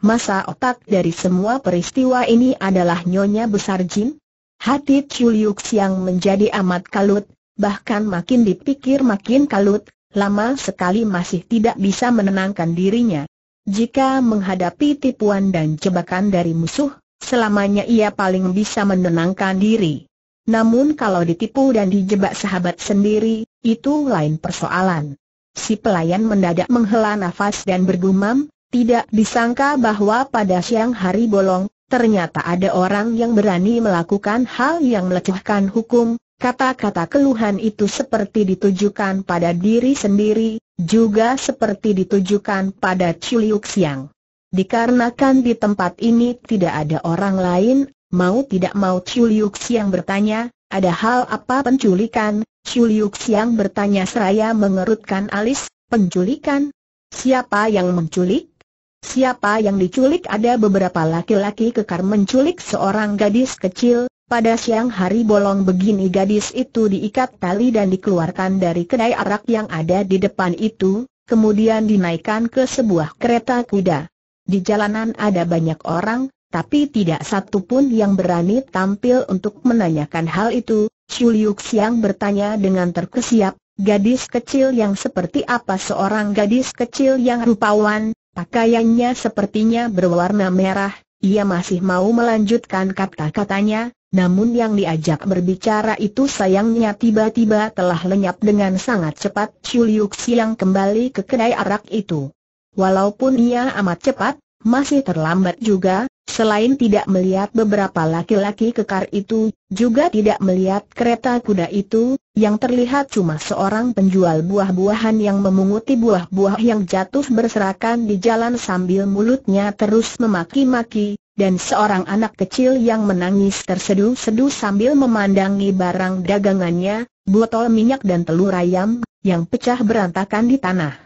Masa otak dari semua peristiwa ini adalah nyonya besar Jin? Hati Chuliuk Siang menjadi amat kalut, bahkan makin dipikir makin kalut, lama sekali masih tidak bisa menenangkan dirinya. Jika menghadapi tipuan dan jebakan dari musuh, selamanya ia paling bisa menenangkan diri. Namun kalau ditipu dan dijebak sahabat sendiri, itu lain persoalan. Si pelayan mendadak menghela nafas dan bergumam, tidak disangka bahwa pada siang hari bolong, ternyata ada orang yang berani melakukan hal yang melecehkan hukum. Kata-kata keluhan itu seperti ditujukan pada diri sendiri, juga seperti ditujukan pada Chuliuk Siang. Dikarenakan di tempat ini tidak ada orang lain, mau tidak mau Chuliuk Siang bertanya, ada hal apa penculikan, Liu siang bertanya seraya mengerutkan alis, penculikan? Siapa yang menculik? Siapa yang diculik ada beberapa laki-laki kekar menculik seorang gadis kecil, pada siang hari bolong begini gadis itu diikat tali dan dikeluarkan dari kedai arak yang ada di depan itu, kemudian dinaikkan ke sebuah kereta kuda. Di jalanan ada banyak orang, tapi tidak satu pun yang berani tampil untuk menanyakan hal itu, Chu Liu Xiang bertanya dengan terkesiap, gadis kecil yang seperti apa seorang gadis kecil yang rupawan, pakaiannya sepertinya berwarna merah, ia masih mau melanjutkan kata-katanya, namun yang diajak berbicara itu sayangnya tiba-tiba telah lenyap dengan sangat cepat Chu Liu Xiang kembali ke kedai arak itu. Walaupun ia amat cepat, masih terlambat juga, selain tidak melihat beberapa laki-laki kekar itu, juga tidak melihat kereta kuda itu, yang terlihat cuma seorang penjual buah-buahan yang memunguti buah-buah yang jatuh berserakan di jalan sambil mulutnya terus memaki-maki, dan seorang anak kecil yang menangis tersedu-sedu sambil memandangi barang dagangannya, botol minyak dan telur ayam, yang pecah berantakan di tanah.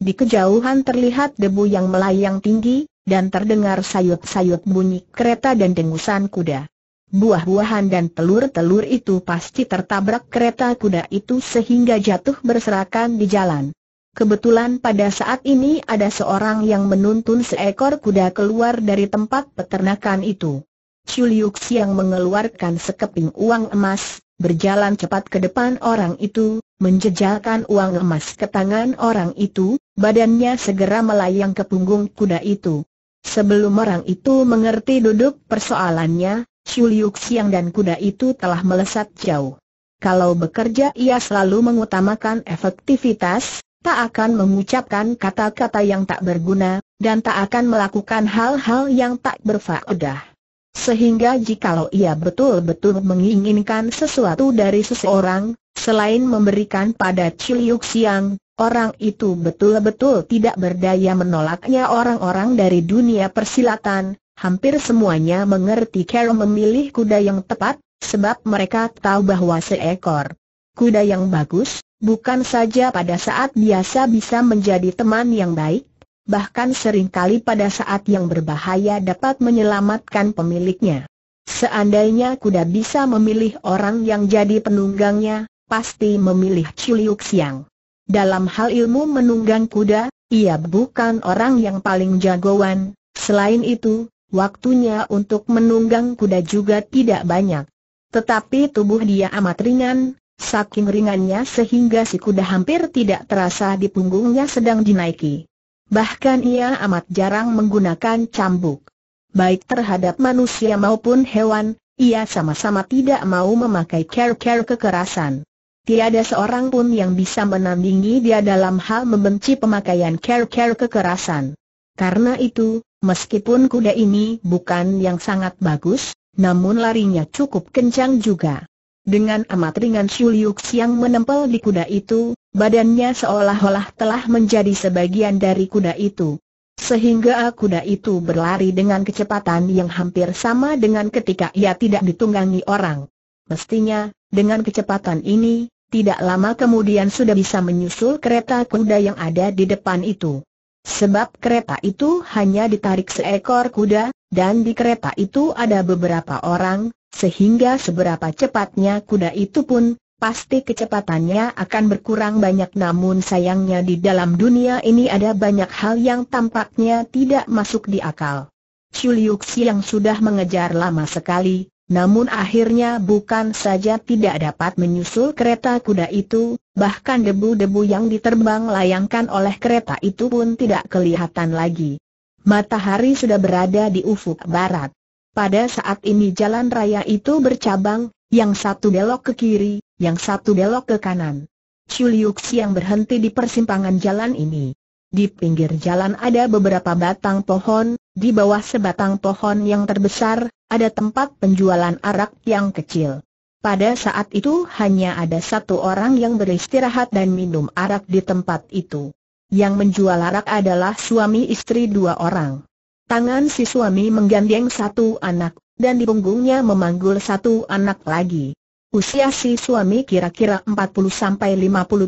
Di kejauhan terlihat debu yang melayang tinggi, dan terdengar sayut-sayut bunyi kereta dan dengusan kuda. Buah-buahan dan telur-telur itu pasti tertabrak kereta kuda itu sehingga jatuh berserakan di jalan. Kebetulan pada saat ini ada seorang yang menuntun seekor kuda keluar dari tempat peternakan itu. Chuliuk yang mengeluarkan sekeping uang emas, berjalan cepat ke depan orang itu, menjejalkan uang emas ke tangan orang itu, badannya segera melayang ke punggung kuda itu. Sebelum orang itu mengerti duduk persoalannya, Shuliuk Siang dan kuda itu telah melesat jauh. Kalau bekerja ia selalu mengutamakan efektivitas, tak akan mengucapkan kata-kata yang tak berguna, dan tak akan melakukan hal-hal yang tak berfaedah. Sehingga jikalau ia betul-betul menginginkan sesuatu dari seseorang, selain memberikan pada Ciliuk Siang, Orang itu betul-betul tidak berdaya menolaknya orang-orang dari dunia persilatan, hampir semuanya mengerti cara memilih kuda yang tepat, sebab mereka tahu bahwa seekor kuda yang bagus, bukan saja pada saat biasa bisa menjadi teman yang baik, bahkan seringkali pada saat yang berbahaya dapat menyelamatkan pemiliknya. Seandainya kuda bisa memilih orang yang jadi penunggangnya, pasti memilih Chiliuk Siang. Dalam hal ilmu menunggang kuda, ia bukan orang yang paling jagoan, selain itu, waktunya untuk menunggang kuda juga tidak banyak. Tetapi tubuh dia amat ringan, saking ringannya sehingga si kuda hampir tidak terasa di punggungnya sedang dinaiki. Bahkan ia amat jarang menggunakan cambuk. Baik terhadap manusia maupun hewan, ia sama-sama tidak mau memakai care-care kekerasan. Tiada seorang pun yang bisa menandingi dia dalam hal membenci pemakaian care-care kekerasan. Karena itu, meskipun kuda ini bukan yang sangat bagus, namun larinya cukup kencang juga. Dengan amat ringan Shuliuk yang menempel di kuda itu, badannya seolah-olah telah menjadi sebagian dari kuda itu. Sehingga kuda itu berlari dengan kecepatan yang hampir sama dengan ketika ia tidak ditunggangi orang. Mestinya, dengan kecepatan ini, tidak lama kemudian sudah bisa menyusul kereta kuda yang ada di depan itu. Sebab kereta itu hanya ditarik seekor kuda, dan di kereta itu ada beberapa orang, sehingga seberapa cepatnya kuda itu pun, pasti kecepatannya akan berkurang banyak namun sayangnya di dalam dunia ini ada banyak hal yang tampaknya tidak masuk di akal. Chuliuksi yang sudah mengejar lama sekali, namun akhirnya bukan saja tidak dapat menyusul kereta kuda itu, bahkan debu-debu yang diterbang layangkan oleh kereta itu pun tidak kelihatan lagi. Matahari sudah berada di ufuk barat. Pada saat ini jalan raya itu bercabang, yang satu belok ke kiri, yang satu belok ke kanan. Chuliuk yang berhenti di persimpangan jalan ini. Di pinggir jalan ada beberapa batang pohon, di bawah sebatang pohon yang terbesar, ada tempat penjualan arak yang kecil. Pada saat itu hanya ada satu orang yang beristirahat dan minum arak di tempat itu. Yang menjual arak adalah suami istri dua orang. Tangan si suami menggandeng satu anak, dan di punggungnya memanggul satu anak lagi. Usia si suami kira-kira 40-50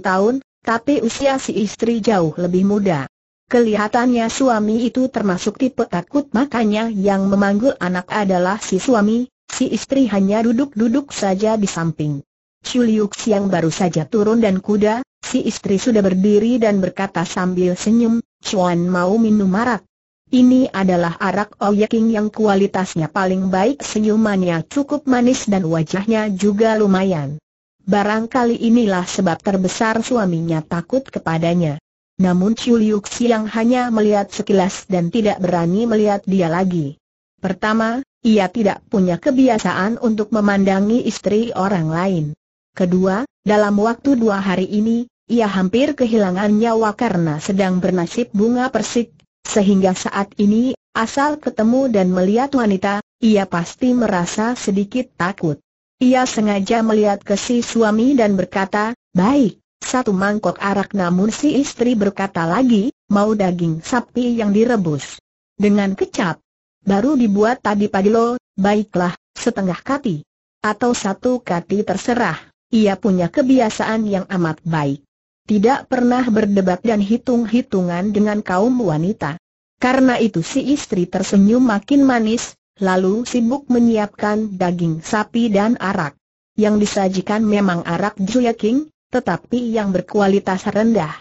tahun, tapi usia si istri jauh lebih muda. Kelihatannya suami itu termasuk tipe takut makanya yang memanggil anak adalah si suami, si istri hanya duduk-duduk saja di samping. Chuliuk yang baru saja turun dan kuda, si istri sudah berdiri dan berkata sambil senyum, Chuan mau minum arak. Ini adalah arak Oyeking yang kualitasnya paling baik senyumannya cukup manis dan wajahnya juga lumayan. Barangkali inilah sebab terbesar suaminya takut kepadanya. Namun Chu Liu Xiang hanya melihat sekilas dan tidak berani melihat dia lagi. Pertama, ia tidak punya kebiasaan untuk memandangi istri orang lain. Kedua, dalam waktu dua hari ini, ia hampir kehilangan nyawa karena sedang bernasib bunga persik, sehingga saat ini, asal ketemu dan melihat wanita, ia pasti merasa sedikit takut. Ia sengaja melihat ke si suami dan berkata, baik, satu mangkok arak namun si istri berkata lagi, mau daging sapi yang direbus. Dengan kecap. Baru dibuat tadi pagi lo, baiklah, setengah kati. Atau satu kati terserah, ia punya kebiasaan yang amat baik. Tidak pernah berdebat dan hitung-hitungan dengan kaum wanita. Karena itu si istri tersenyum makin manis, lalu sibuk menyiapkan daging sapi dan arak. Yang disajikan memang arak juyaking, tetapi yang berkualitas rendah.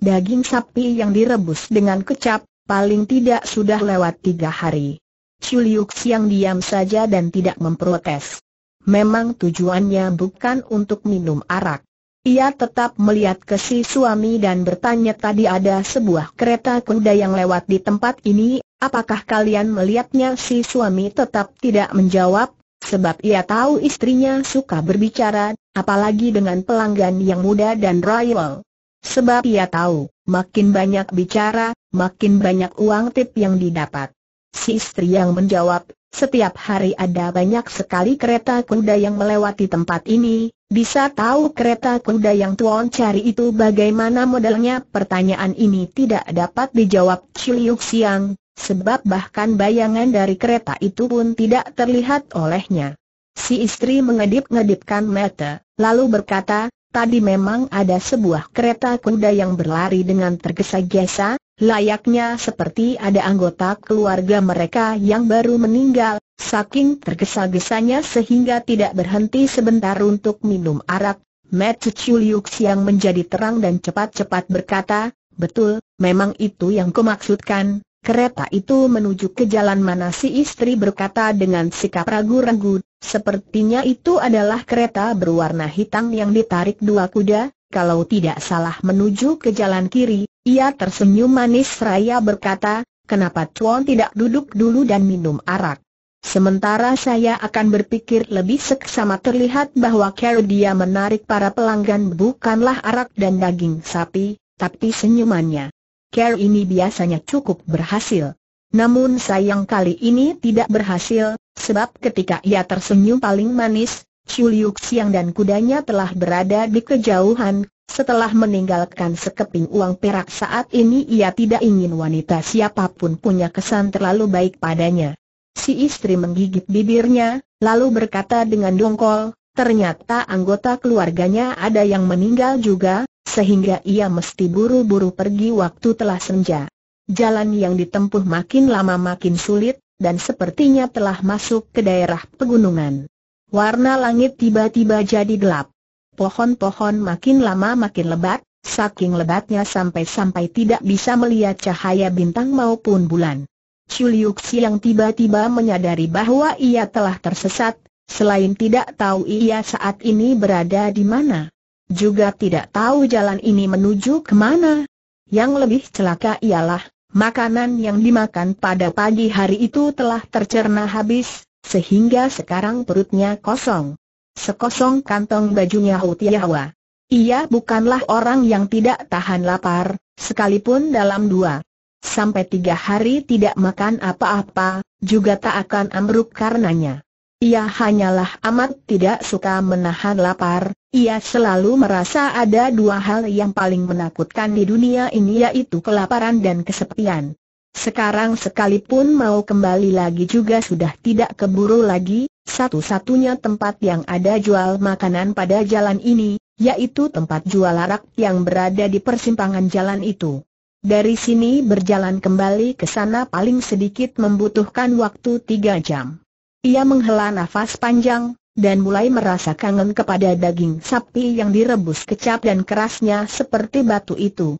Daging sapi yang direbus dengan kecap, paling tidak sudah lewat tiga hari. Chuliuk siang diam saja dan tidak memprotes. Memang tujuannya bukan untuk minum arak. Ia tetap melihat ke si suami dan bertanya tadi ada sebuah kereta kuda yang lewat di tempat ini, apakah kalian melihatnya si suami tetap tidak menjawab, Sebab ia tahu istrinya suka berbicara, apalagi dengan pelanggan yang muda dan royal. Sebab ia tahu, makin banyak bicara, makin banyak uang tip yang didapat. Si istri yang menjawab, setiap hari ada banyak sekali kereta kuda yang melewati tempat ini, bisa tahu kereta kuda yang tuan cari itu bagaimana modelnya? Pertanyaan ini tidak dapat dijawab Ciliuk Siang, sebab bahkan bayangan dari kereta itu pun tidak terlihat olehnya. Si istri mengedip-ngedipkan mata, lalu berkata, tadi memang ada sebuah kereta kuda yang berlari dengan tergesa-gesa, layaknya seperti ada anggota keluarga mereka yang baru meninggal, saking tergesa-gesanya sehingga tidak berhenti sebentar untuk minum arak. Matt Chuliuk yang menjadi terang dan cepat-cepat berkata, betul, memang itu yang kumaksudkan, kereta itu menuju ke jalan mana si istri berkata dengan sikap ragu-ragu, sepertinya itu adalah kereta berwarna hitam yang ditarik dua kuda, kalau tidak salah menuju ke jalan kiri, ia tersenyum manis seraya berkata, kenapa Chuan tidak duduk dulu dan minum arak? Sementara saya akan berpikir lebih seksama terlihat bahwa cara dia menarik para pelanggan bukanlah arak dan daging sapi, tapi senyumannya care ini biasanya cukup berhasil. Namun sayang kali ini tidak berhasil, sebab ketika ia tersenyum paling manis, Chu Liu Xiang dan kudanya telah berada di kejauhan, setelah meninggalkan sekeping uang perak saat ini ia tidak ingin wanita siapapun punya kesan terlalu baik padanya. Si istri menggigit bibirnya, lalu berkata dengan dongkol, ternyata anggota keluarganya ada yang meninggal juga, sehingga ia mesti buru-buru pergi waktu telah senja. Jalan yang ditempuh makin lama makin sulit, dan sepertinya telah masuk ke daerah pegunungan. Warna langit tiba-tiba jadi gelap. Pohon-pohon makin lama makin lebat, saking lebatnya sampai-sampai tidak bisa melihat cahaya bintang maupun bulan. Chuliuksi yang tiba-tiba menyadari bahwa ia telah tersesat, selain tidak tahu ia saat ini berada di mana juga tidak tahu jalan ini menuju kemana. Yang lebih celaka ialah, makanan yang dimakan pada pagi hari itu telah tercerna habis, sehingga sekarang perutnya kosong. Sekosong kantong bajunya Hutiawa. Ia bukanlah orang yang tidak tahan lapar, sekalipun dalam dua sampai tiga hari tidak makan apa-apa, juga tak akan ambruk karenanya. Ia hanyalah amat tidak suka menahan lapar, ia selalu merasa ada dua hal yang paling menakutkan di dunia ini yaitu kelaparan dan kesepian. Sekarang sekalipun mau kembali lagi juga sudah tidak keburu lagi, satu-satunya tempat yang ada jual makanan pada jalan ini, yaitu tempat jual arak yang berada di persimpangan jalan itu. Dari sini berjalan kembali ke sana paling sedikit membutuhkan waktu tiga jam. Ia menghela nafas panjang, dan mulai merasa kangen kepada daging sapi yang direbus kecap dan kerasnya seperti batu itu.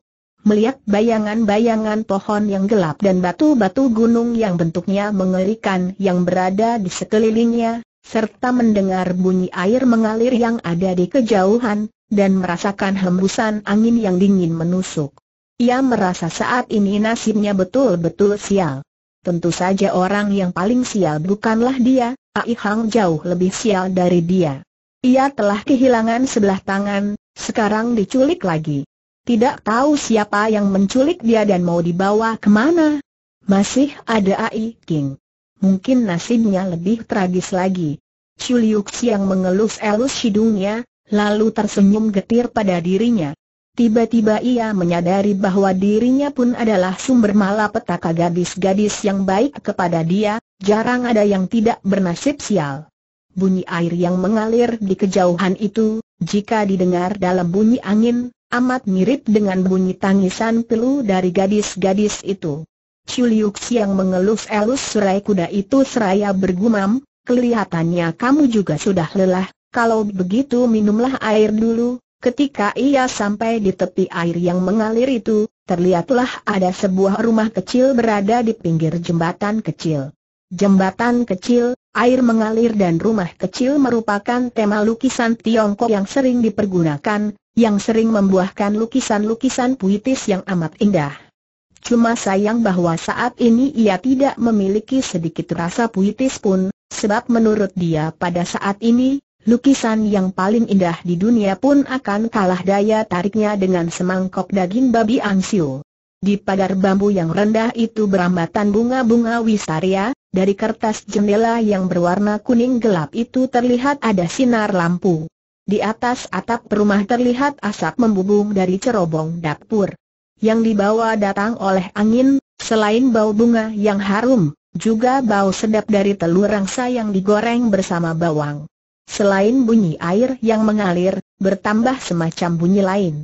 Melihat bayangan-bayangan pohon yang gelap dan batu-batu gunung yang bentuknya mengerikan yang berada di sekelilingnya, serta mendengar bunyi air mengalir yang ada di kejauhan, dan merasakan hembusan angin yang dingin menusuk. Ia merasa saat ini nasibnya betul-betul sial. Tentu saja orang yang paling sial bukanlah dia, Ai Hang jauh lebih sial dari dia. Ia telah kehilangan sebelah tangan, sekarang diculik lagi. Tidak tahu siapa yang menculik dia dan mau dibawa kemana. Masih ada Ai King. Mungkin nasibnya lebih tragis lagi. Chuliuks yang mengelus-elus hidungnya, lalu tersenyum getir pada dirinya. Tiba-tiba ia menyadari bahwa dirinya pun adalah sumber malapetaka gadis-gadis yang baik kepada dia, jarang ada yang tidak bernasib sial. Bunyi air yang mengalir di kejauhan itu, jika didengar dalam bunyi angin, amat mirip dengan bunyi tangisan pilu dari gadis-gadis itu. Chuliuks yang mengelus-elus serai kuda itu seraya bergumam, kelihatannya kamu juga sudah lelah, kalau begitu minumlah air dulu, Ketika ia sampai di tepi air yang mengalir itu, terlihatlah ada sebuah rumah kecil berada di pinggir jembatan kecil. Jembatan kecil, air mengalir dan rumah kecil merupakan tema lukisan Tiongkok yang sering dipergunakan, yang sering membuahkan lukisan-lukisan puitis yang amat indah. Cuma sayang bahwa saat ini ia tidak memiliki sedikit rasa puitis pun, sebab menurut dia pada saat ini, lukisan yang paling indah di dunia pun akan kalah daya tariknya dengan semangkok daging babi angsiu. Di pagar bambu yang rendah itu berambatan bunga-bunga wisaria, dari kertas jendela yang berwarna kuning gelap itu terlihat ada sinar lampu. Di atas atap rumah terlihat asap membubung dari cerobong dapur. Yang dibawa datang oleh angin, selain bau bunga yang harum, juga bau sedap dari telur rangsa yang digoreng bersama bawang. Selain bunyi air yang mengalir, bertambah semacam bunyi lain.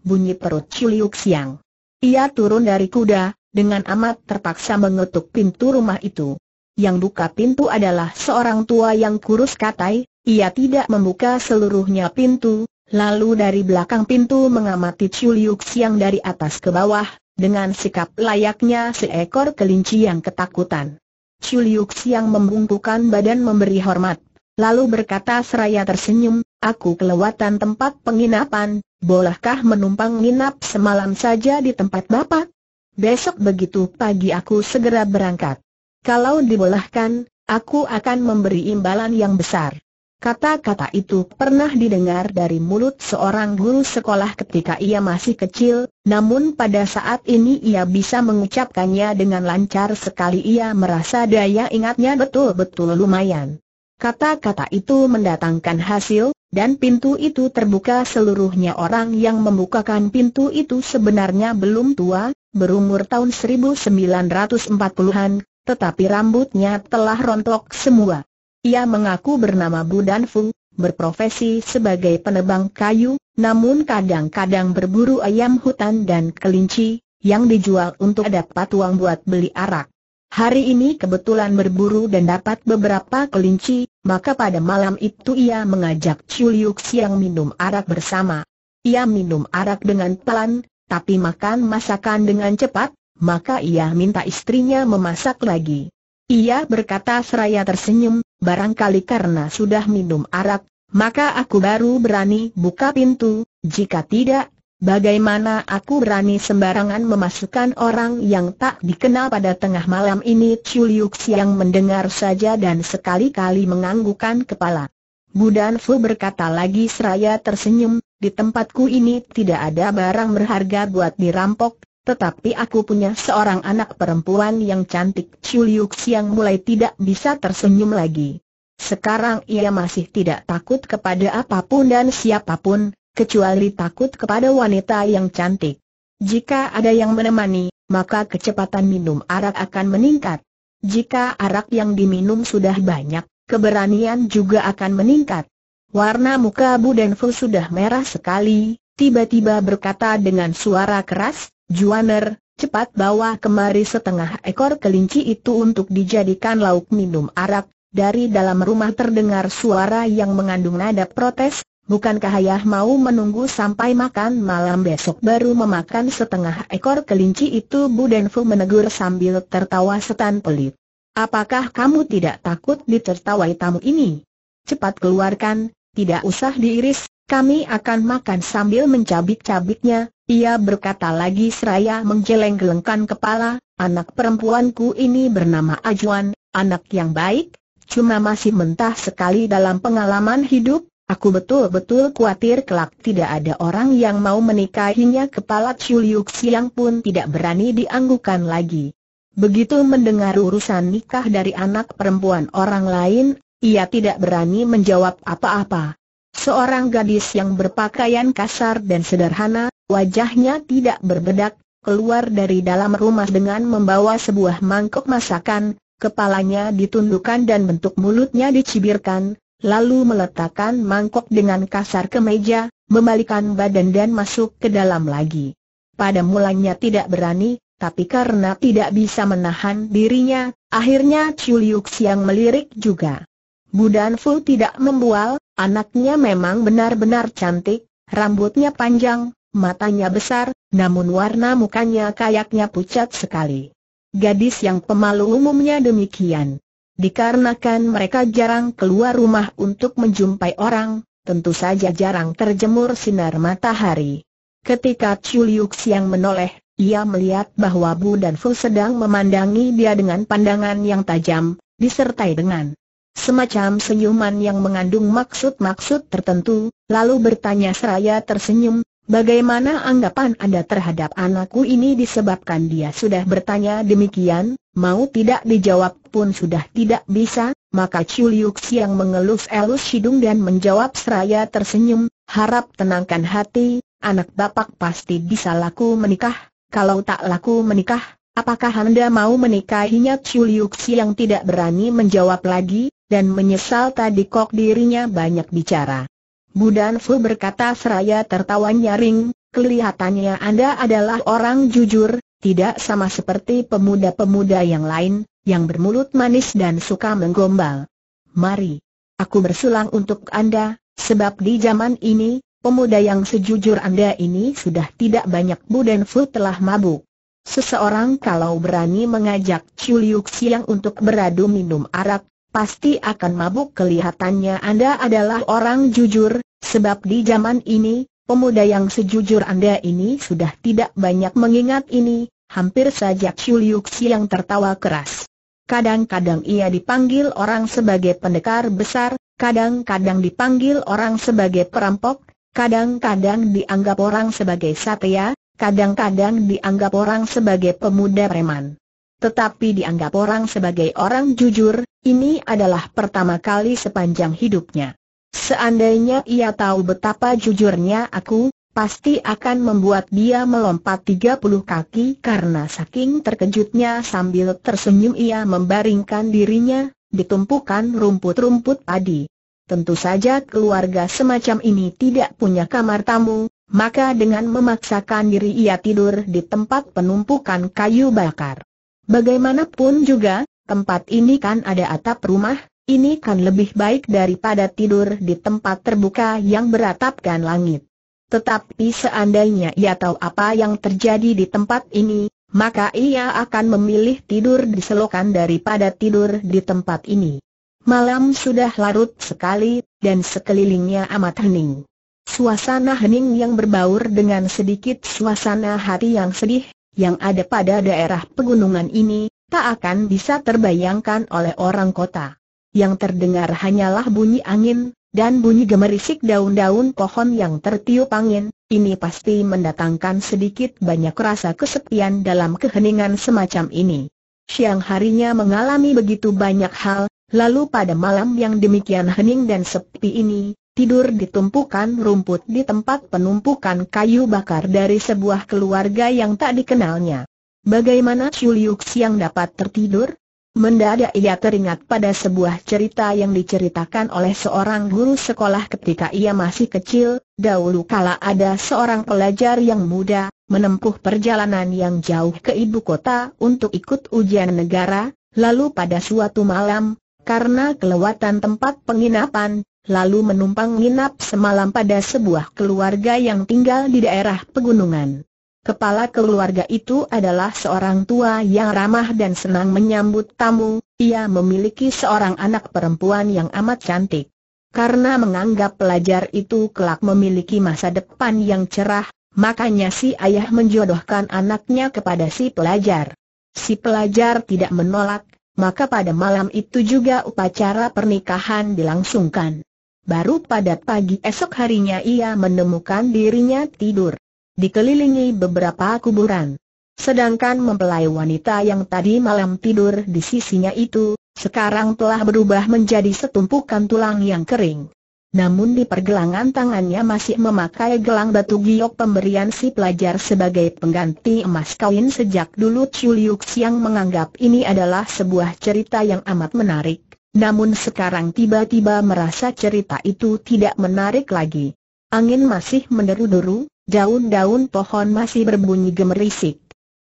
Bunyi perut Chuliuk Siang. Ia turun dari kuda, dengan amat terpaksa mengetuk pintu rumah itu. Yang buka pintu adalah seorang tua yang kurus katai, ia tidak membuka seluruhnya pintu, lalu dari belakang pintu mengamati Chuliuk Siang dari atas ke bawah, dengan sikap layaknya seekor kelinci yang ketakutan. Chuliuk Siang membungkukan badan memberi hormat. Lalu berkata seraya tersenyum, aku kelewatan tempat penginapan, bolehkah menumpang nginap semalam saja di tempat Bapak? Besok begitu pagi aku segera berangkat. Kalau dibolehkan, aku akan memberi imbalan yang besar. Kata-kata itu pernah didengar dari mulut seorang guru sekolah ketika ia masih kecil, namun pada saat ini ia bisa mengucapkannya dengan lancar sekali ia merasa daya ingatnya betul-betul lumayan. Kata-kata itu mendatangkan hasil, dan pintu itu terbuka seluruhnya orang yang membukakan pintu itu sebenarnya belum tua, berumur tahun 1940-an, tetapi rambutnya telah rontok semua. Ia mengaku bernama Bu Fung, berprofesi sebagai penebang kayu, namun kadang-kadang berburu ayam hutan dan kelinci, yang dijual untuk dapat uang buat beli arak. Hari ini kebetulan berburu dan dapat beberapa kelinci, maka pada malam itu ia mengajak Chiu Siang minum arak bersama. Ia minum arak dengan pelan, tapi makan masakan dengan cepat, maka ia minta istrinya memasak lagi. Ia berkata seraya tersenyum, barangkali karena sudah minum arak, maka aku baru berani buka pintu, jika tidak Bagaimana aku berani sembarangan memasukkan orang yang tak dikenal pada tengah malam ini Chuliuk Siang mendengar saja dan sekali-kali menganggukkan kepala. Budan Fu berkata lagi seraya tersenyum, di tempatku ini tidak ada barang berharga buat dirampok, tetapi aku punya seorang anak perempuan yang cantik Chuliuk Siang mulai tidak bisa tersenyum lagi. Sekarang ia masih tidak takut kepada apapun dan siapapun, kecuali takut kepada wanita yang cantik. Jika ada yang menemani, maka kecepatan minum arak akan meningkat. Jika arak yang diminum sudah banyak, keberanian juga akan meningkat. Warna muka Bu Denfu sudah merah sekali, tiba-tiba berkata dengan suara keras, Juaner, cepat bawa kemari setengah ekor kelinci itu untuk dijadikan lauk minum arak. Dari dalam rumah terdengar suara yang mengandung nada protes, Bukankah ayah mau menunggu sampai makan malam besok baru memakan setengah ekor kelinci itu Bu Denfu menegur sambil tertawa setan pelit. Apakah kamu tidak takut ditertawai tamu ini? Cepat keluarkan, tidak usah diiris, kami akan makan sambil mencabik-cabiknya, ia berkata lagi seraya menggeleng-gelengkan kepala, anak perempuanku ini bernama Ajuan, anak yang baik, cuma masih mentah sekali dalam pengalaman hidup, Aku betul-betul khawatir kelak tidak ada orang yang mau menikahinya kepala Chu Liu pun tidak berani dianggukan lagi. Begitu mendengar urusan nikah dari anak perempuan orang lain, ia tidak berani menjawab apa-apa. Seorang gadis yang berpakaian kasar dan sederhana, wajahnya tidak berbedak, keluar dari dalam rumah dengan membawa sebuah mangkuk masakan, kepalanya ditundukkan dan bentuk mulutnya dicibirkan, lalu meletakkan mangkok dengan kasar ke meja, membalikan badan dan masuk ke dalam lagi. Pada mulanya tidak berani, tapi karena tidak bisa menahan dirinya, akhirnya Chuliuk Siang melirik juga. Budan Fu tidak membual, anaknya memang benar-benar cantik, rambutnya panjang, matanya besar, namun warna mukanya kayaknya pucat sekali. Gadis yang pemalu umumnya demikian. Dikarenakan mereka jarang keluar rumah untuk menjumpai orang, tentu saja jarang terjemur sinar matahari. Ketika Chuliuk yang menoleh, ia melihat bahwa Bu dan Fu sedang memandangi dia dengan pandangan yang tajam, disertai dengan semacam senyuman yang mengandung maksud-maksud tertentu, lalu bertanya seraya tersenyum, bagaimana anggapan Anda terhadap anakku ini disebabkan dia sudah bertanya demikian, mau tidak dijawab pun sudah tidak bisa, maka Chiu Liuk Siang mengelus-elus hidung dan menjawab seraya tersenyum, harap tenangkan hati, anak bapak pasti bisa laku menikah, kalau tak laku menikah, apakah anda mau menikahinya Chiu Liuk Siang tidak berani menjawab lagi, dan menyesal tadi kok dirinya banyak bicara. Budan Fu berkata seraya tertawa nyaring, kelihatannya anda adalah orang jujur, tidak sama seperti pemuda-pemuda yang lain, yang bermulut manis dan suka menggombal. Mari. Aku bersulang untuk Anda, sebab di zaman ini, pemuda yang sejujur Anda ini sudah tidak banyak buden Fu telah mabuk. Seseorang kalau berani mengajak Chuliuk Siang untuk beradu minum arak, pasti akan mabuk kelihatannya Anda adalah orang jujur, sebab di zaman ini, pemuda yang sejujur Anda ini sudah tidak banyak mengingat ini, hampir saja Chuliuk Siang tertawa keras kadang-kadang ia dipanggil orang sebagai pendekar besar, kadang-kadang dipanggil orang sebagai perampok, kadang-kadang dianggap orang sebagai satya, kadang-kadang dianggap orang sebagai pemuda preman. Tetapi dianggap orang sebagai orang jujur, ini adalah pertama kali sepanjang hidupnya. Seandainya ia tahu betapa jujurnya aku, pasti akan membuat dia melompat 30 kaki karena saking terkejutnya sambil tersenyum ia membaringkan dirinya, ditumpukan rumput-rumput padi. Tentu saja keluarga semacam ini tidak punya kamar tamu, maka dengan memaksakan diri ia tidur di tempat penumpukan kayu bakar. Bagaimanapun juga, tempat ini kan ada atap rumah, ini kan lebih baik daripada tidur di tempat terbuka yang beratapkan langit. Tetapi seandainya ia tahu apa yang terjadi di tempat ini, maka ia akan memilih tidur di selokan daripada tidur di tempat ini. Malam sudah larut sekali, dan sekelilingnya amat hening. Suasana hening yang berbaur dengan sedikit suasana hati yang sedih, yang ada pada daerah pegunungan ini, tak akan bisa terbayangkan oleh orang kota. Yang terdengar hanyalah bunyi angin, dan bunyi gemerisik daun-daun pohon yang tertiup angin, ini pasti mendatangkan sedikit banyak rasa kesepian dalam keheningan semacam ini. Siang harinya mengalami begitu banyak hal, lalu pada malam yang demikian hening dan sepi ini, tidur ditumpukan rumput di tempat penumpukan kayu bakar dari sebuah keluarga yang tak dikenalnya. Bagaimana Chuliuks yang dapat tertidur? Mendadak ia teringat pada sebuah cerita yang diceritakan oleh seorang guru sekolah ketika ia masih kecil, dahulu kala ada seorang pelajar yang muda, menempuh perjalanan yang jauh ke ibu kota untuk ikut ujian negara, lalu pada suatu malam, karena kelewatan tempat penginapan, lalu menumpang nginap semalam pada sebuah keluarga yang tinggal di daerah pegunungan. Kepala keluarga itu adalah seorang tua yang ramah dan senang menyambut tamu, ia memiliki seorang anak perempuan yang amat cantik. Karena menganggap pelajar itu kelak memiliki masa depan yang cerah, makanya si ayah menjodohkan anaknya kepada si pelajar. Si pelajar tidak menolak, maka pada malam itu juga upacara pernikahan dilangsungkan. Baru pada pagi esok harinya ia menemukan dirinya tidur dikelilingi beberapa kuburan. Sedangkan mempelai wanita yang tadi malam tidur di sisinya itu, sekarang telah berubah menjadi setumpukan tulang yang kering. Namun di pergelangan tangannya masih memakai gelang batu giok pemberian si pelajar sebagai pengganti emas kawin sejak dulu Chuliuk yang menganggap ini adalah sebuah cerita yang amat menarik. Namun sekarang tiba-tiba merasa cerita itu tidak menarik lagi. Angin masih menderu-deru, daun-daun pohon masih berbunyi gemerisik.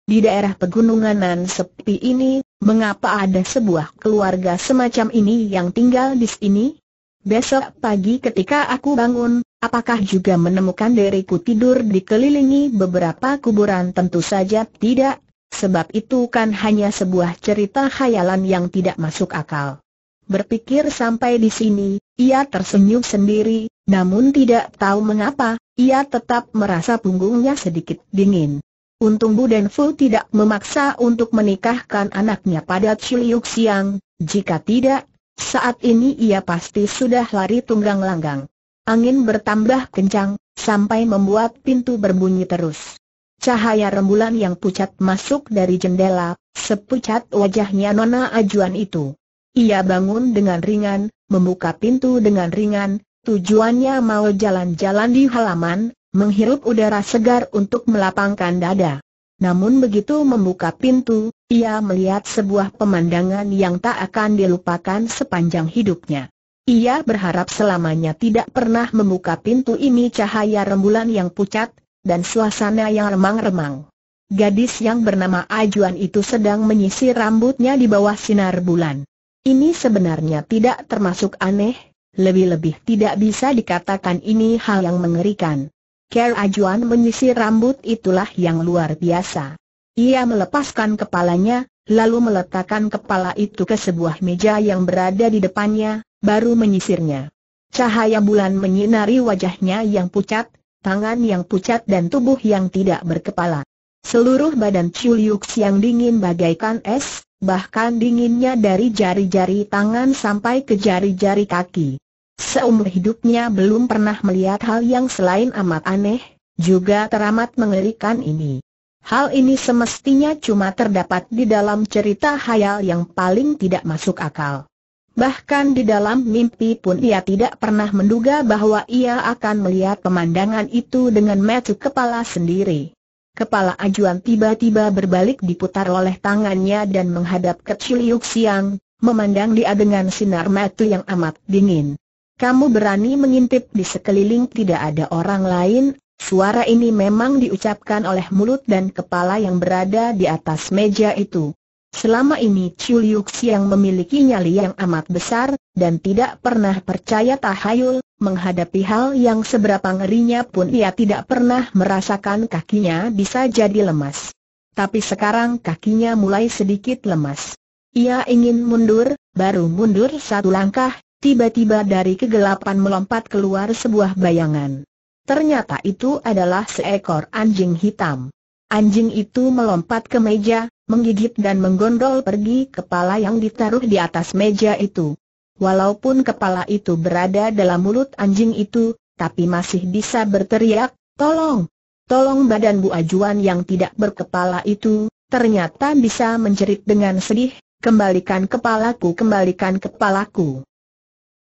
Di daerah pegunungan sepi ini, mengapa ada sebuah keluarga semacam ini yang tinggal di sini? Besok pagi ketika aku bangun, apakah juga menemukan diriku tidur dikelilingi beberapa kuburan? Tentu saja tidak, sebab itu kan hanya sebuah cerita khayalan yang tidak masuk akal. Berpikir sampai di sini, ia tersenyum sendiri, namun tidak tahu mengapa, ia tetap merasa punggungnya sedikit dingin. Untung Bu Den Fu tidak memaksa untuk menikahkan anaknya pada Ciliuk Siang, jika tidak, saat ini ia pasti sudah lari tunggang langgang. Angin bertambah kencang, sampai membuat pintu berbunyi terus. Cahaya rembulan yang pucat masuk dari jendela, sepucat wajahnya Nona Ajuan itu. Ia bangun dengan ringan, membuka pintu dengan ringan, tujuannya mau jalan-jalan di halaman, menghirup udara segar untuk melapangkan dada. Namun begitu membuka pintu, ia melihat sebuah pemandangan yang tak akan dilupakan sepanjang hidupnya. Ia berharap selamanya tidak pernah membuka pintu ini cahaya rembulan yang pucat, dan suasana yang remang-remang. Gadis yang bernama Ajuan itu sedang menyisir rambutnya di bawah sinar bulan. Ini sebenarnya tidak termasuk aneh, lebih-lebih tidak bisa dikatakan ini hal yang mengerikan. Ker Ajuan menyisir rambut itulah yang luar biasa. Ia melepaskan kepalanya, lalu meletakkan kepala itu ke sebuah meja yang berada di depannya, baru menyisirnya. Cahaya bulan menyinari wajahnya yang pucat, tangan yang pucat dan tubuh yang tidak berkepala. Seluruh badan Chuliuks yang dingin bagaikan es, bahkan dinginnya dari jari-jari tangan sampai ke jari-jari kaki. Seumur hidupnya belum pernah melihat hal yang selain amat aneh, juga teramat mengerikan ini. Hal ini semestinya cuma terdapat di dalam cerita hayal yang paling tidak masuk akal. Bahkan di dalam mimpi pun ia tidak pernah menduga bahwa ia akan melihat pemandangan itu dengan mata kepala sendiri. Kepala ajuan tiba-tiba berbalik diputar oleh tangannya dan menghadap ke Ciliuk Siang, memandang dia dengan sinar mata yang amat dingin. Kamu berani mengintip di sekeliling tidak ada orang lain, suara ini memang diucapkan oleh mulut dan kepala yang berada di atas meja itu. Selama ini Chuliuk Siang memiliki nyali yang amat besar, dan tidak pernah percaya tahayul, Menghadapi hal yang seberapa ngerinya pun ia tidak pernah merasakan kakinya bisa jadi lemas. Tapi sekarang kakinya mulai sedikit lemas. Ia ingin mundur, baru mundur satu langkah, tiba-tiba dari kegelapan melompat keluar sebuah bayangan. Ternyata itu adalah seekor anjing hitam. Anjing itu melompat ke meja, menggigit dan menggondol pergi kepala yang ditaruh di atas meja itu. Walaupun kepala itu berada dalam mulut anjing itu, tapi masih bisa berteriak, tolong, tolong badan Bu Ajuan yang tidak berkepala itu, ternyata bisa menjerit dengan sedih, kembalikan kepalaku, kembalikan kepalaku.